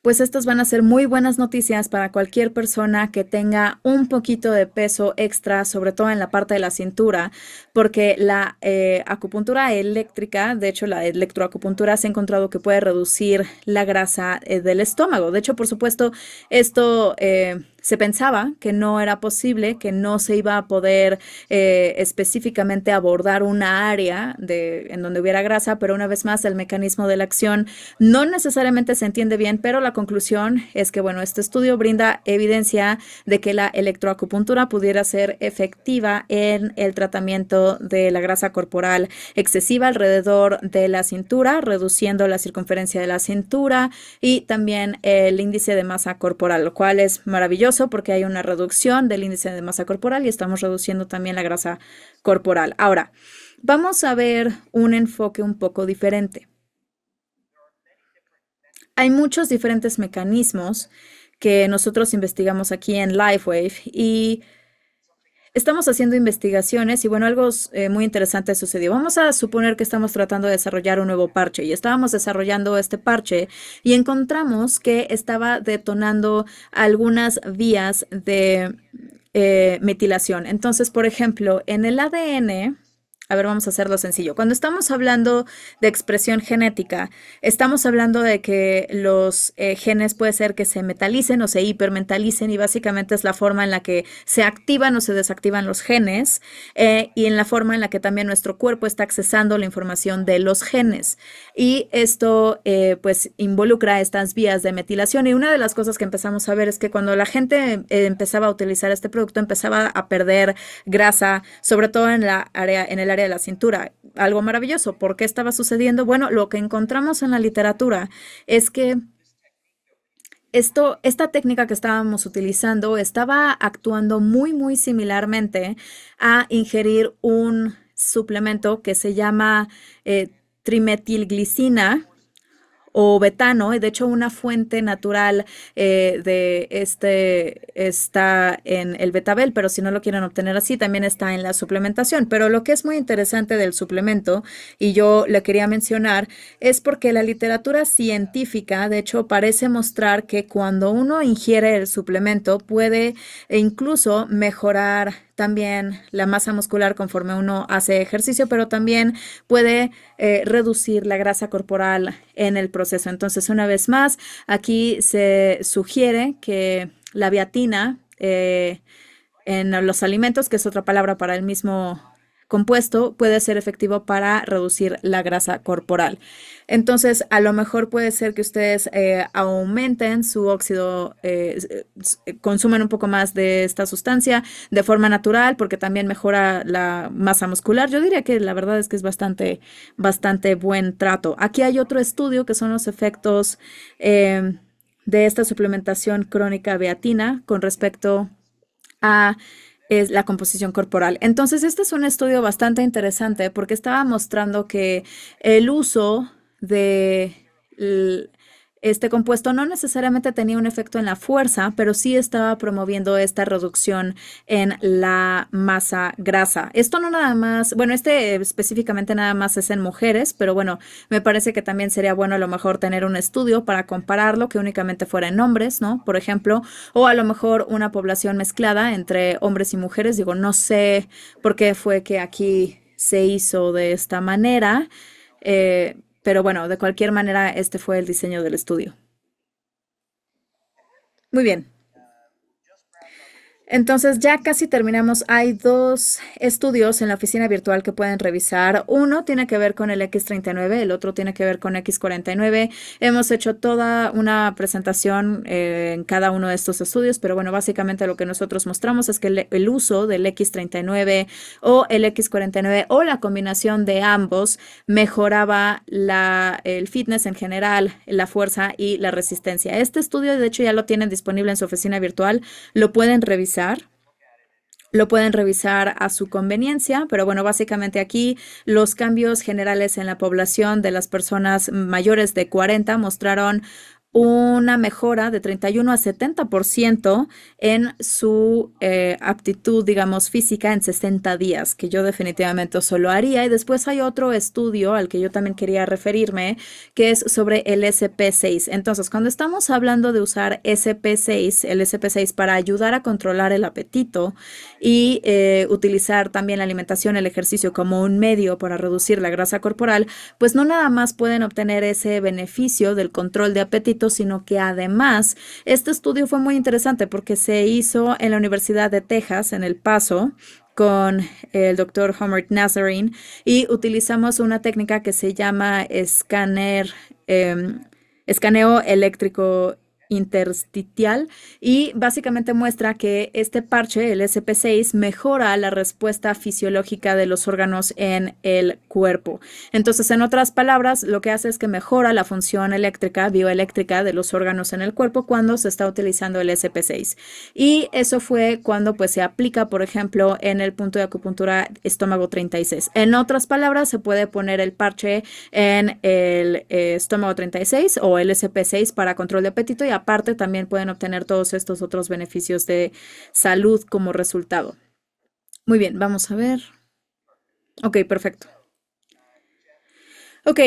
pues estas van a ser muy buenas noticias para cualquier persona que tenga un poquito de peso extra, sobre todo en la parte de la cintura, porque la eh, acupuntura eléctrica, de hecho la electroacupuntura, se ha encontrado que puede reducir la grasa eh, del estómago. De hecho, por supuesto, esto... Eh, se pensaba que no era posible, que no se iba a poder eh, específicamente abordar una área de, en donde hubiera grasa, pero una vez más el mecanismo de la acción no necesariamente se entiende bien, pero la conclusión es que, bueno, este estudio brinda evidencia de que la electroacupuntura pudiera ser efectiva en el tratamiento de la grasa corporal excesiva alrededor de la cintura, reduciendo la circunferencia de la cintura y también el índice de masa corporal, lo cual es maravilloso porque hay una reducción del índice de masa corporal y estamos reduciendo también la grasa corporal. Ahora, vamos a ver un enfoque un poco diferente. Hay muchos diferentes mecanismos que nosotros investigamos aquí en LifeWave y Estamos haciendo investigaciones y bueno, algo eh, muy interesante sucedió. Vamos a suponer que estamos tratando de desarrollar un nuevo parche y estábamos desarrollando este parche y encontramos que estaba detonando algunas vías de eh, metilación. Entonces, por ejemplo, en el ADN a ver, vamos a hacerlo sencillo. Cuando estamos hablando de expresión genética, estamos hablando de que los eh, genes puede ser que se metalicen o se hipermetalicen y básicamente es la forma en la que se activan o se desactivan los genes eh, y en la forma en la que también nuestro cuerpo está accesando la información de los genes. Y esto eh, pues involucra estas vías de metilación y una de las cosas que empezamos a ver es que cuando la gente empezaba a utilizar este producto empezaba a perder grasa, sobre todo en la área en el de la cintura. Algo maravilloso. ¿Por qué estaba sucediendo? Bueno, lo que encontramos en la literatura es que esto, esta técnica que estábamos utilizando estaba actuando muy, muy similarmente a ingerir un suplemento que se llama eh, trimetilglicina, o betano, y de hecho una fuente natural eh, de este está en el betabel, pero si no lo quieren obtener así, también está en la suplementación. Pero lo que es muy interesante del suplemento, y yo le quería mencionar, es porque la literatura científica, de hecho, parece mostrar que cuando uno ingiere el suplemento puede e incluso mejorar también la masa muscular conforme uno hace ejercicio, pero también puede eh, reducir la grasa corporal en el proceso. Entonces, una vez más, aquí se sugiere que la biatina eh, en los alimentos, que es otra palabra para el mismo compuesto puede ser efectivo para reducir la grasa corporal. Entonces, a lo mejor puede ser que ustedes eh, aumenten su óxido, eh, eh, consumen un poco más de esta sustancia de forma natural porque también mejora la masa muscular. Yo diría que la verdad es que es bastante, bastante buen trato. Aquí hay otro estudio que son los efectos em, de esta suplementación crónica beatina con respecto a es la composición corporal. Entonces, este es un estudio bastante interesante porque estaba mostrando que el uso de este compuesto no necesariamente tenía un efecto en la fuerza, pero sí estaba promoviendo esta reducción en la masa grasa. Esto no nada más, bueno, este específicamente nada más es en mujeres, pero bueno, me parece que también sería bueno a lo mejor tener un estudio para compararlo que únicamente fuera en hombres, ¿no? Por ejemplo, o a lo mejor una población mezclada entre hombres y mujeres. Digo, no sé por qué fue que aquí se hizo de esta manera. Eh, pero bueno, de cualquier manera, este fue el diseño del estudio. Muy bien, entonces ya casi terminamos. Hay dos estudios en la oficina virtual que pueden revisar. Uno tiene que ver con el X39, el otro tiene que ver con X49. Hemos hecho toda una presentación eh, en cada uno de estos estudios, pero bueno, básicamente lo que nosotros mostramos es que el, uso del X39 o el X49 o la combinación de ambos mejoraba el fitness en general, la fuerza y la resistencia. Este estudio, de hecho, ya lo tienen disponible en su oficina virtual. Lo pueden revisar lo pueden revisar a su conveniencia, pero bueno, básicamente aquí los cambios generales en la población de las personas mayores de 40 mostraron una mejora de 31 a 70% en su eh, aptitud, digamos, física en 60 días, que yo definitivamente solo haría. Y después hay otro estudio al que yo también quería referirme, que es sobre el SP6. Entonces, cuando estamos hablando de usar SP6, el SP6 para ayudar a controlar el apetito y eh, utilizar también la alimentación, el ejercicio como un medio para reducir la grasa corporal, pues no nada más pueden obtener ese beneficio del control de apetito, sino que además este estudio fue muy interesante porque se hizo en la Universidad de Texas, en El Paso, con el doctor Homer Nazarin y utilizamos una técnica que se llama escáner, em, escaneo eléctrico interstitial y básicamente muestra que este parche, el SP6, mejora la respuesta fisiológica de los órganos en el cuerpo. Entonces, en otras palabras, lo que hace es que mejora la función eléctrica, bioeléctrica de los órganos en el cuerpo cuando se está utilizando el SP6. Y eso fue cuando pues se aplica, por ejemplo, en el punto de acupuntura estómago 36. En otras palabras, se puede poner el parche en el eh, estómago 36 o el SP6 para control de apetito y parte también pueden obtener todos estos otros beneficios de salud como resultado. Muy bien, vamos a ver. Ok, perfecto. Ok,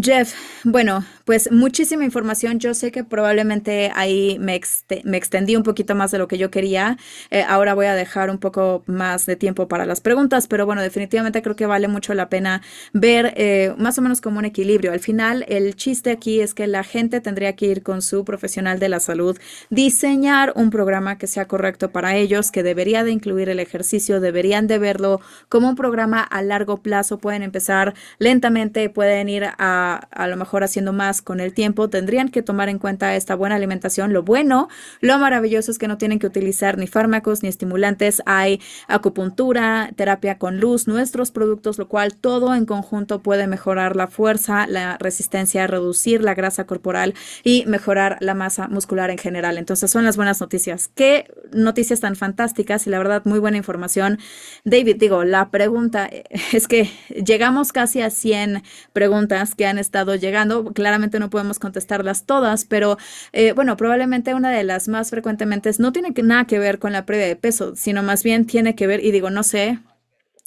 Jeff, bueno, pues muchísima información. Yo sé que probablemente ahí me, me extendí un poquito más de lo que yo quería. Eh, ahora voy a dejar un poco más de tiempo para las preguntas, pero bueno, definitivamente creo que vale mucho la pena ver eh, más o menos como un equilibrio. Al final, el chiste aquí es que la gente tendría que ir con su profesional de la salud, diseñar un programa que sea correcto para ellos, que debería de incluir el ejercicio, deberían de verlo como un programa a largo plazo. Pueden empezar lentamente, pueden ir a, a lo mejor haciendo más con el tiempo tendrían que tomar en cuenta esta buena alimentación. Lo bueno, lo maravilloso es que no tienen que utilizar ni fármacos ni estimulantes. Hay acupuntura, terapia con luz, nuestros productos, lo cual todo en conjunto puede mejorar la fuerza, la resistencia, reducir la grasa corporal y mejorar la masa muscular en general. Entonces son las buenas noticias. Qué noticias tan fantásticas y la verdad muy buena información. David, digo, la pregunta eh, es que llegamos casi a 100 preguntas que han estado llegando. Claramente no podemos contestarlas todas, pero eh, bueno, probablemente una de las más frecuentemente no tiene nada que ver con la pérdida de peso, sino más bien tiene que ver, y digo, no sé,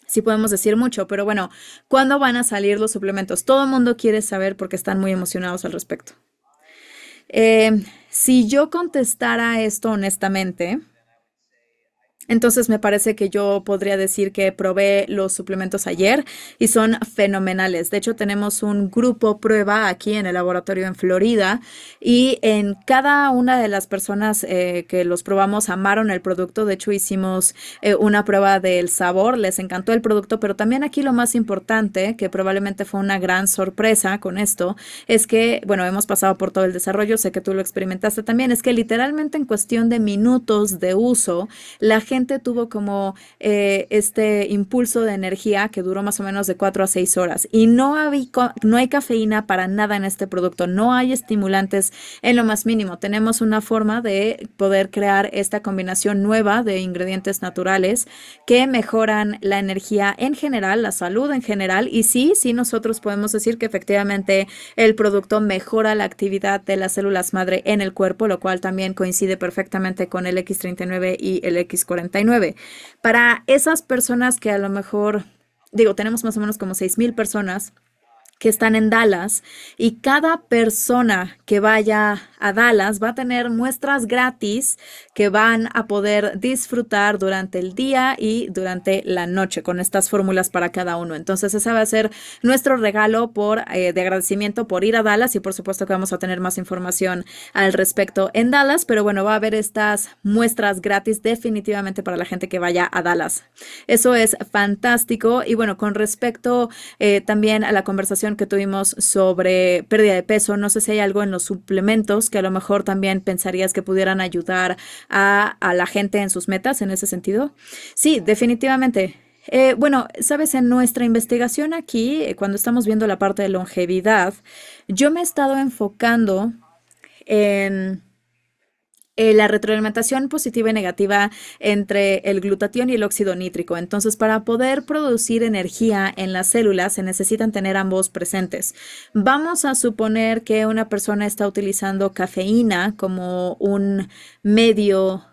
si podemos decir mucho, pero bueno, ¿cuándo van a salir los suplementos? Todo el mundo quiere saber porque están muy emocionados al respecto. Eh, si yo contestara esto honestamente, entonces me parece que yo podría decir que probé los suplementos ayer y son fenomenales. De hecho, tenemos un grupo prueba aquí en el laboratorio en Florida y en cada una de las personas eh, que los probamos amaron el producto. De hecho, hicimos eh, una prueba del sabor, les encantó el producto, pero también aquí lo más importante, que probablemente fue una gran sorpresa con esto, es que, bueno, hemos pasado por todo el desarrollo, sé que tú lo experimentaste también, es que literalmente en cuestión de minutos de uso, la gente tuvo como eh, este impulso de energía que duró más o menos de 4 a 6 horas. Y no, hay, no hay cafeína para nada en este producto, no hay estimulantes en lo más mínimo. Tenemos una forma de poder crear esta combinación nueva de ingredientes naturales que mejoran la energía en general, la salud en general. Y sí, sí, nosotros podemos decir que efectivamente el producto mejora la actividad de las células madre en el cuerpo, lo cual también coincide perfectamente con el X39 y el X40 para esas personas que a lo mejor, digo, tenemos más o menos como mil personas que están en Dallas y cada persona que vaya a Dallas va a tener muestras gratis que van a poder disfrutar durante el día y durante la noche con estas fórmulas para cada uno. Entonces ese va a ser nuestro regalo por, eh, de agradecimiento por ir a Dallas y por supuesto que vamos a tener más información al respecto en Dallas, pero bueno, va a haber estas muestras gratis definitivamente para la gente que vaya a Dallas. Eso es fantástico y bueno, con respecto eh, también a la conversación que tuvimos sobre pérdida de peso, no sé si hay algo en suplementos que a lo mejor también pensarías que pudieran ayudar a, la gente en sus metas en ese sentido? Sí, definitivamente. Eh, bueno, sabes, en nuestra investigación aquí, eh, cuando estamos viendo la parte de longevidad, yo me he estado enfocando en eh, la retroalimentación positiva y negativa entre el glutatión y el óxido nítrico. Entonces, para poder producir energía en las células, se necesitan tener ambos presentes. Vamos a suponer que una persona está utilizando cafeína como un medio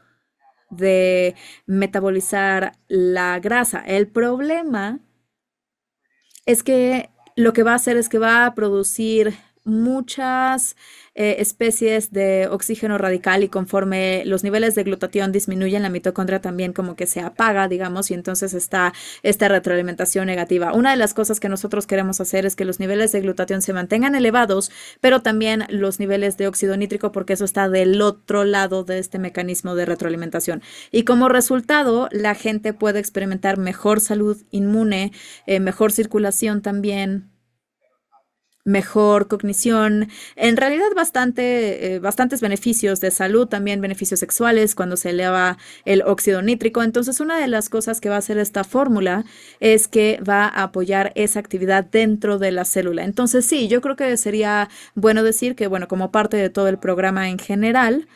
de metabolizar la grasa. El problema es que lo que va a hacer es que va a producir muchas eh, especies de oxígeno radical y conforme los niveles de glutatión disminuyen, la mitocondria también como que se apaga, digamos, y entonces está esta retroalimentación negativa. Una de las cosas que nosotros queremos hacer es que los niveles de glutatión se mantengan elevados, pero también los niveles de óxido nítrico, porque eso está del otro lado de este mecanismo de retroalimentación. Y como resultado, la gente puede experimentar mejor salud inmune, eh, mejor circulación también mejor cognición, en realidad bastante, eh, bastantes beneficios de salud, también beneficios sexuales cuando se eleva el óxido nítrico. Entonces, una de las cosas que va a hacer esta fórmula es que va a apoyar esa actividad dentro de la célula. Entonces, sí, yo creo que sería bueno decir que, bueno, como parte de todo el programa en general,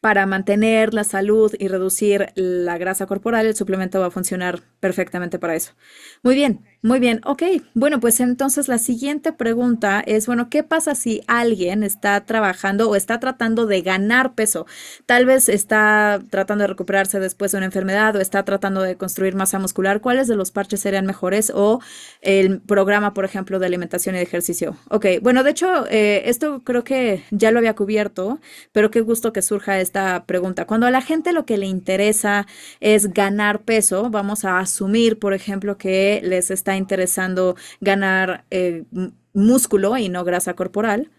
para mantener la salud y reducir la grasa corporal, el suplemento va a funcionar perfectamente para eso. Muy bien. Muy bien, ok. Bueno, pues entonces la siguiente pregunta es, bueno, ¿qué pasa si alguien está trabajando o está tratando de ganar peso? Tal vez está tratando de recuperarse después de una enfermedad o está tratando de construir masa muscular. ¿Cuáles de los parches serían mejores o el programa, por ejemplo, de alimentación y ejercicio? Ok, bueno, de hecho, eh, esto creo que ya lo había cubierto, pero qué gusto que surja esta pregunta. Cuando a la gente lo que le interesa es ganar peso, vamos a asumir, por ejemplo, que les está interesando ganar eh, músculo y no grasa corporal?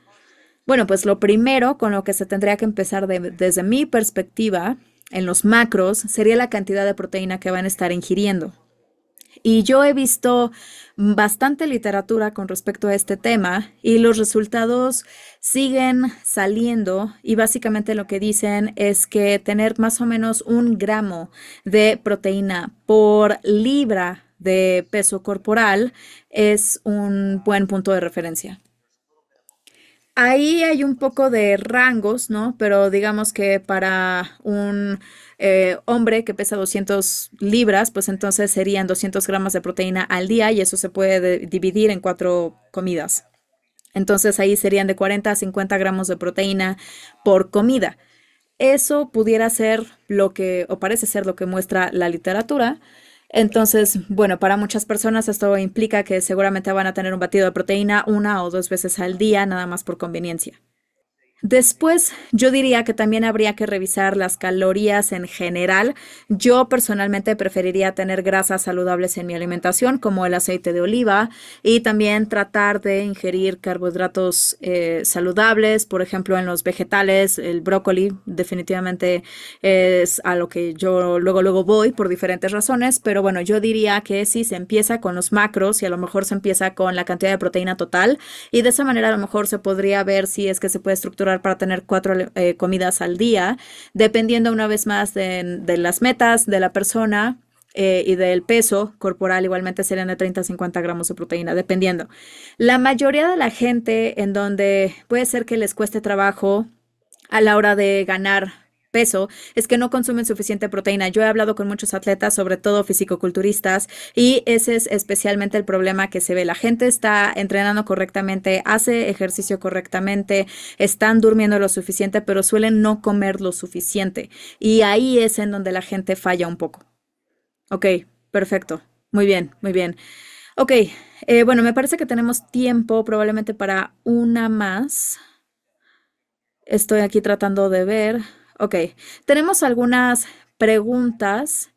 Bueno, pues lo primero con lo que se tendría que empezar desde mi perspectiva en los macros sería la cantidad de proteína que van a estar ingiriendo. Y yo he visto bastante literatura con respecto a este tema y los resultados siguen saliendo y básicamente lo que dicen es que tener más o menos un gramo de proteína por libra de peso corporal es un buen punto de referencia. Ahí hay un poco de rangos, ¿no? Pero digamos que para un eh, hombre que pesa 200 libras, pues entonces serían 200 gramos de proteína al día y eso se puede dividir en cuatro comidas. Entonces ahí serían de 40 a 50 gramos de proteína por comida. Eso pudiera ser lo que, o parece ser lo que muestra la literatura, entonces, bueno, para muchas personas esto implica que seguramente van a tener un batido de proteína una o dos veces al día, nada más por conveniencia. Después, yo diría que también habría que revisar las calorías en general. Yo personalmente preferiría tener grasas saludables en mi alimentación, como el aceite de oliva, y también tratar de ingerir carbohidratos eh, saludables, por ejemplo, en los vegetales, el brócoli definitivamente es a lo que yo luego, luego voy por diferentes razones, pero bueno, yo diría que si se empieza con los macros y a lo mejor se empieza con la cantidad de proteína total, y de esa manera a lo mejor se podría ver si es que se puede estructurar para tener cuatro eh, comidas al día, dependiendo una vez más de, las metas de la persona eh, y del peso corporal, igualmente serían de 30 a 50 gramos de proteína, dependiendo. La mayoría de la gente en donde puede ser que les cueste trabajo a la hora de ganar peso es que no consumen suficiente proteína. Yo he hablado con muchos atletas, sobre todo fisicoculturistas, y ese es especialmente el problema que se ve. La gente está entrenando correctamente, hace ejercicio correctamente, están durmiendo lo suficiente, pero suelen no comer lo suficiente. Y ahí es en donde la gente falla un poco. Ok, perfecto. Muy bien, muy bien. Ok, eh, bueno, me parece que tenemos tiempo probablemente para una más. Estoy aquí tratando de ver. Ok, tenemos algunas preguntas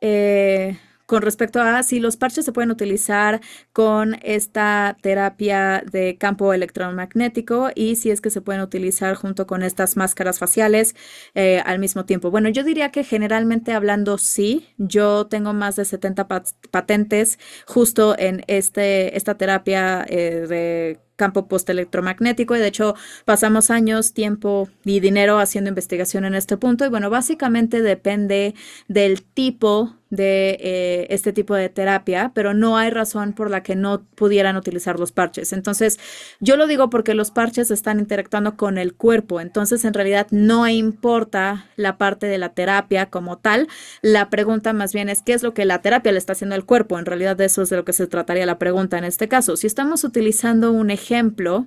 eh, con respecto a si los parches se pueden utilizar con esta terapia de campo electromagnético y si es que se pueden utilizar junto con estas máscaras faciales eh, al mismo tiempo. Bueno, yo diría que generalmente hablando sí, yo tengo más de 70 patentes justo en este, esta terapia eh, de campo postelectromagnético y de hecho pasamos años, tiempo y dinero haciendo investigación en este punto y bueno, básicamente depende del tipo de eh, este tipo de terapia, pero no hay razón por la que no pudieran utilizar los parches. Entonces, yo lo digo porque los parches están interactuando con el cuerpo, entonces en realidad no importa la parte de la terapia como tal, la pregunta más bien es qué es lo que la terapia le está haciendo al cuerpo, en realidad eso es de lo que se trataría la pregunta en este caso. Si estamos utilizando un ejemplo, ejemplo,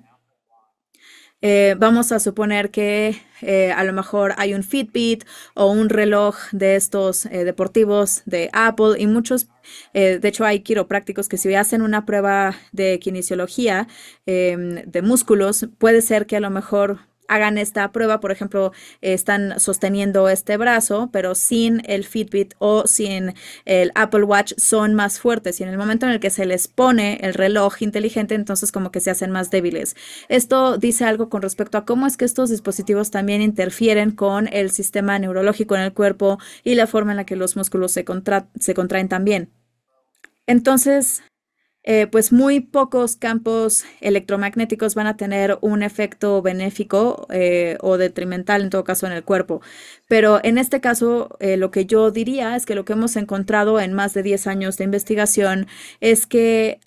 eh, vamos a suponer que eh, a lo mejor hay un Fitbit o un reloj de estos eh, deportivos de Apple y muchos, de hecho hay quiroprácticos que si hacen una prueba de kinesiología em, de músculos, puede ser que a lo mejor hagan esta prueba, por ejemplo, están sosteniendo este brazo, pero sin el Fitbit o sin el Apple Watch son más fuertes y en el momento en el que se les pone el reloj inteligente, entonces como que se hacen más débiles. Esto dice algo con respecto a cómo es que estos dispositivos también interfieren con el sistema neurológico en el cuerpo y la forma en la que los músculos se contraen también. Entonces, eh, pues muy pocos campos electromagnéticos van a tener un efecto benéfico eh, o detrimental en todo caso en el cuerpo. Pero en este caso, eh, lo que yo diría es que lo que hemos encontrado en más de 10 años de investigación es que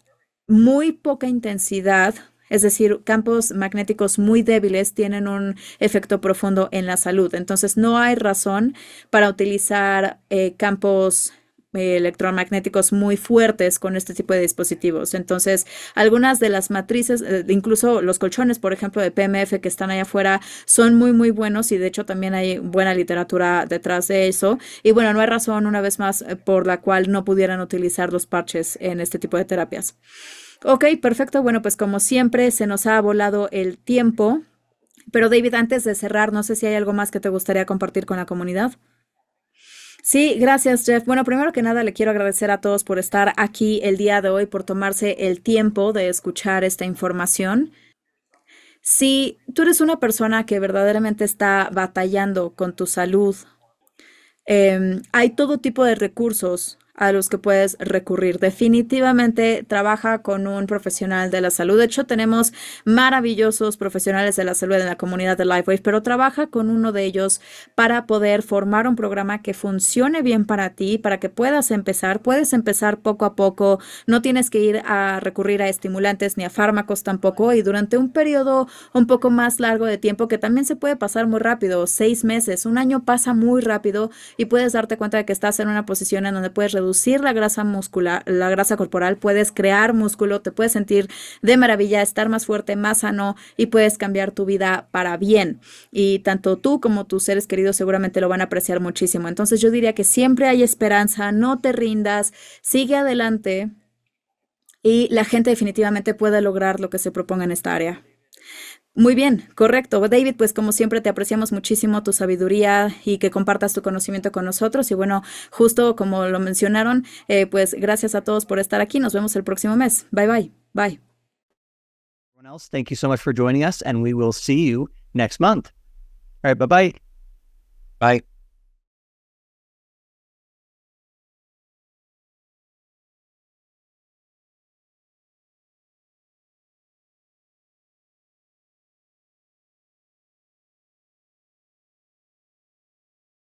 muy poca intensidad es decir, campos magnéticos muy débiles tienen un efecto profundo en la salud. Entonces, no hay razón para utilizar campos eh, electromagnéticos muy fuertes con este tipo de dispositivos. Entonces, algunas de las matrices, eh, incluso los colchones, por ejemplo, de PMF que están allá afuera, son muy, muy buenos y de hecho también hay buena literatura detrás de eso. Y bueno, no hay razón una vez más eh, por la cual no pudieran utilizar los parches en este tipo de terapias. Ok, perfecto. Bueno, pues como siempre, se nos ha volado el tiempo. Pero David, antes de cerrar, no sé si hay algo más que te gustaría compartir con la comunidad. Sí, gracias Jeff. Bueno, primero que nada le quiero agradecer a todos por estar aquí el día de hoy, por tomarse el tiempo de escuchar esta información. Si tú eres una persona que verdaderamente está batallando con tu salud, em, hay todo tipo de recursos a los que puedes recurrir. Definitivamente trabaja con un profesional de la salud. De hecho, tenemos maravillosos profesionales de la salud en la comunidad de LifeWave, pero trabaja con uno de ellos para poder formar un programa que funcione bien para ti, para que puedas empezar. Puedes empezar poco a poco. No tienes que ir a recurrir a estimulantes ni a fármacos tampoco. Y durante un periodo un poco más largo de tiempo, que también se puede pasar muy rápido, seis meses, un año pasa muy rápido y puedes darte cuenta de que estás en una posición en donde puedes reducir reducir la grasa muscular, la grasa corporal, puedes crear músculo, te puedes sentir de maravilla, estar más fuerte, más sano y puedes cambiar tu vida para bien. Y tanto tú como tus seres queridos seguramente lo van a apreciar muchísimo. Entonces yo diría que siempre hay esperanza, no te rindas, sigue adelante y la gente definitivamente puede lograr lo que se proponga en esta área. Muy bien, correcto. David, pues como siempre te apreciamos muchísimo tu sabiduría y que compartas tu conocimiento con nosotros. Y bueno, justo como lo mencionaron, eh, pues gracias a todos por estar aquí. Nos vemos el próximo mes. Bye bye. Bye. next bye bye. Bye.